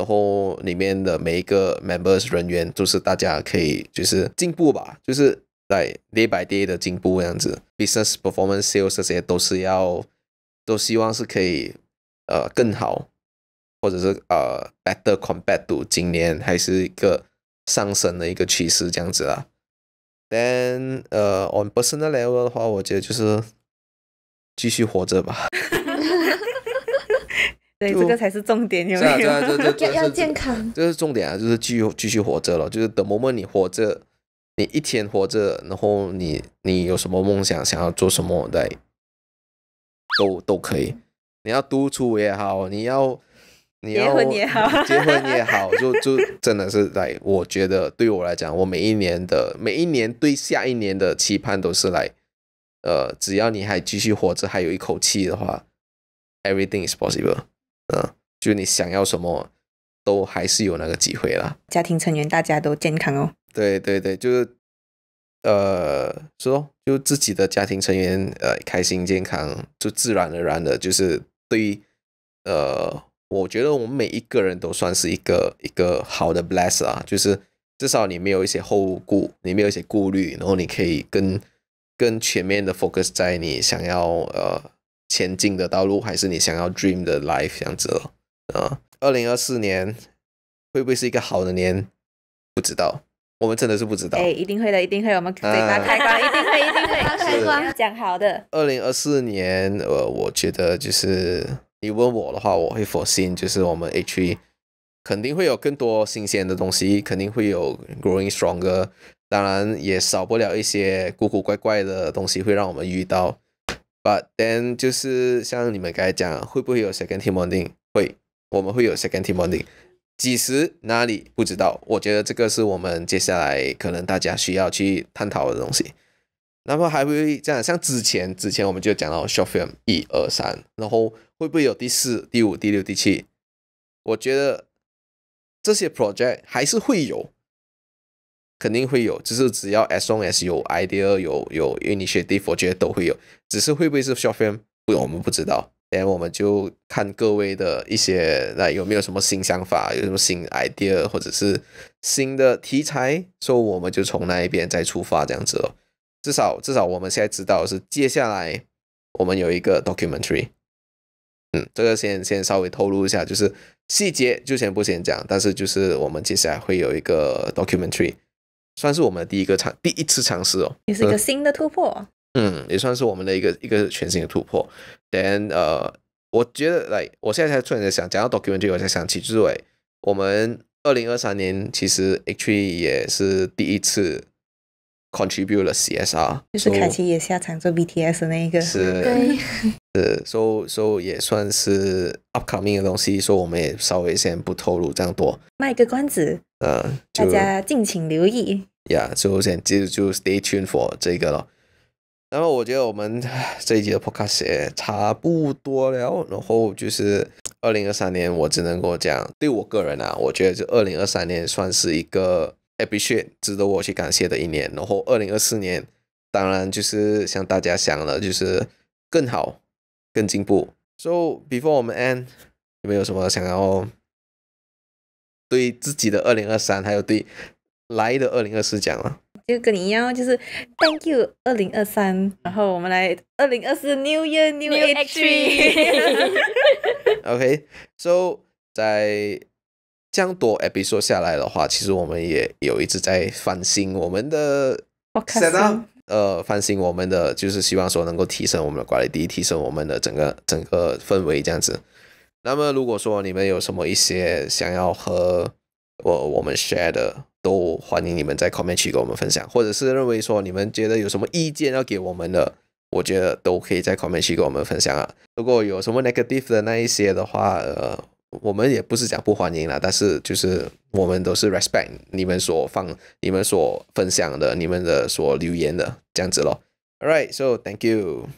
然后里面的每一个 members 人员都是大家可以就是进步吧，就是在 day by day 的进步这样子，business performance sales 这些都是要都希望是可以呃更好，或者是呃 better compared to 今年还是一个上升的一个趋势这样子啦。但呃 on personal level 的话，我觉得就是继续活着吧。对，这个才是重点。对、对、啊，要健康，这是重点啊！就是继续继续活着了。就是等某某你活着，你一天活着，然后你你有什么梦想，想要做什么对，都都可以。你要独处也好，你要你要结婚也好，结婚也好，就就真的是来。我觉得对我来讲，我每一年的每一年对下一年的期盼都是来。呃，只要你还继续活着，还有一口气的话，everything is possible。嗯，就你想要什么，都还是有那个机会啦。家庭成员大家都健康哦。对对对，就是，呃，说就自己的家庭成员，呃，开心健康，就自然而然的，就是对于，呃，我觉得我们每一个人都算是一个一个好的 bless 啊，就是至少你没有一些后顾，你没有一些顾虑，然后你可以更更全面的 focus 在你想要呃。前进的道路，还是你想要 dream 的 life 这样子哦啊？二零二四年会不会是一个好的年？不知道，我们真的是不知道。哎，一定会的，一定会我们嘴巴开光，一定会，一定会 开讲好的。二零二四年，呃，我觉得就是你问我的话，我会否心，就是我们 H E，肯定会有更多新鲜的东西，肯定会有 growing stronger，当然也少不了一些古古怪怪的东西会让我们遇到。But then 就是像你们刚才讲，会不会有 Second Team b o n d i n g 会，我们会有 Second Team b o n d i n g 几时哪里不知道？我觉得这个是我们接下来可能大家需要去探讨的东西。那么还会这样？像之前之前我们就讲到 Short Film 一二三，然后会不会有第四、第五、第六、第七？我觉得这些 Project 还是会有。肯定会有，就是只要 as long as 有 idea 有有 initiative，我觉得都会有。只是会不会是 s h o p f i n m 不，我们不知道。后我们就看各位的一些，那有没有什么新想法，有什么新 idea，或者是新的题材，说我们就从那一边再出发这样子至少至少我们现在知道是接下来我们有一个 documentary。嗯，这个先先稍微透露一下，就是细节就先不先讲，但是就是我们接下来会有一个 documentary。算是我们的第一个尝，第一次尝试哦。也是一个新的突破。嗯，也算是我们的一个一个全新的突破。但呃，我觉得，来，我现在才突然在想，讲到 document，我才想起，哎，我们二零二三年其实 H 也是第一次 contribute 了 CSR，就是凯奇也下场做 BTS 那一个，是，是，so so 也算是 upcoming 的东西，所、以我们也稍微先不透露这样多，卖个关子，呃，大家敬请留意。呀，就先就就 stay tuned for 这个了。然后我觉得我们 这一集的 podcast 差不多了。然后就是二零二三年，我只能跟我讲，对我个人啊，我觉得就二零二三年算是一个 absolute 值得我去感谢的一年。然后二零二四年，当然就是像大家想的，就是更好、更进步。So before 我们 end，有没有什么想要对自己的二零二三，还有对？来的二零二四讲了，就跟你一样，就是 thank you 二零二三，然后我们来二零二四 New Year New Age。OK，so 在这样多 o d 说下来的话，其实我们也有一直在翻新我们的，OK，呃，翻新我们的就是希望说能够提升我们的管理第一提升我们的整个整个氛围这样子。那么如果说你们有什么一些想要和我我们 share 的都欢迎你们在 comment 区给我们分享，或者是认为说你们觉得有什么意见要给我们的，我觉得都可以在 comment 区给我们分享啊。如果有什么 negative 的那一些的话，呃，我们也不是讲不欢迎啦，但是就是我们都是 respect 你们所放、你们所分享的、你们的所留言的这样子咯。All right, so thank you.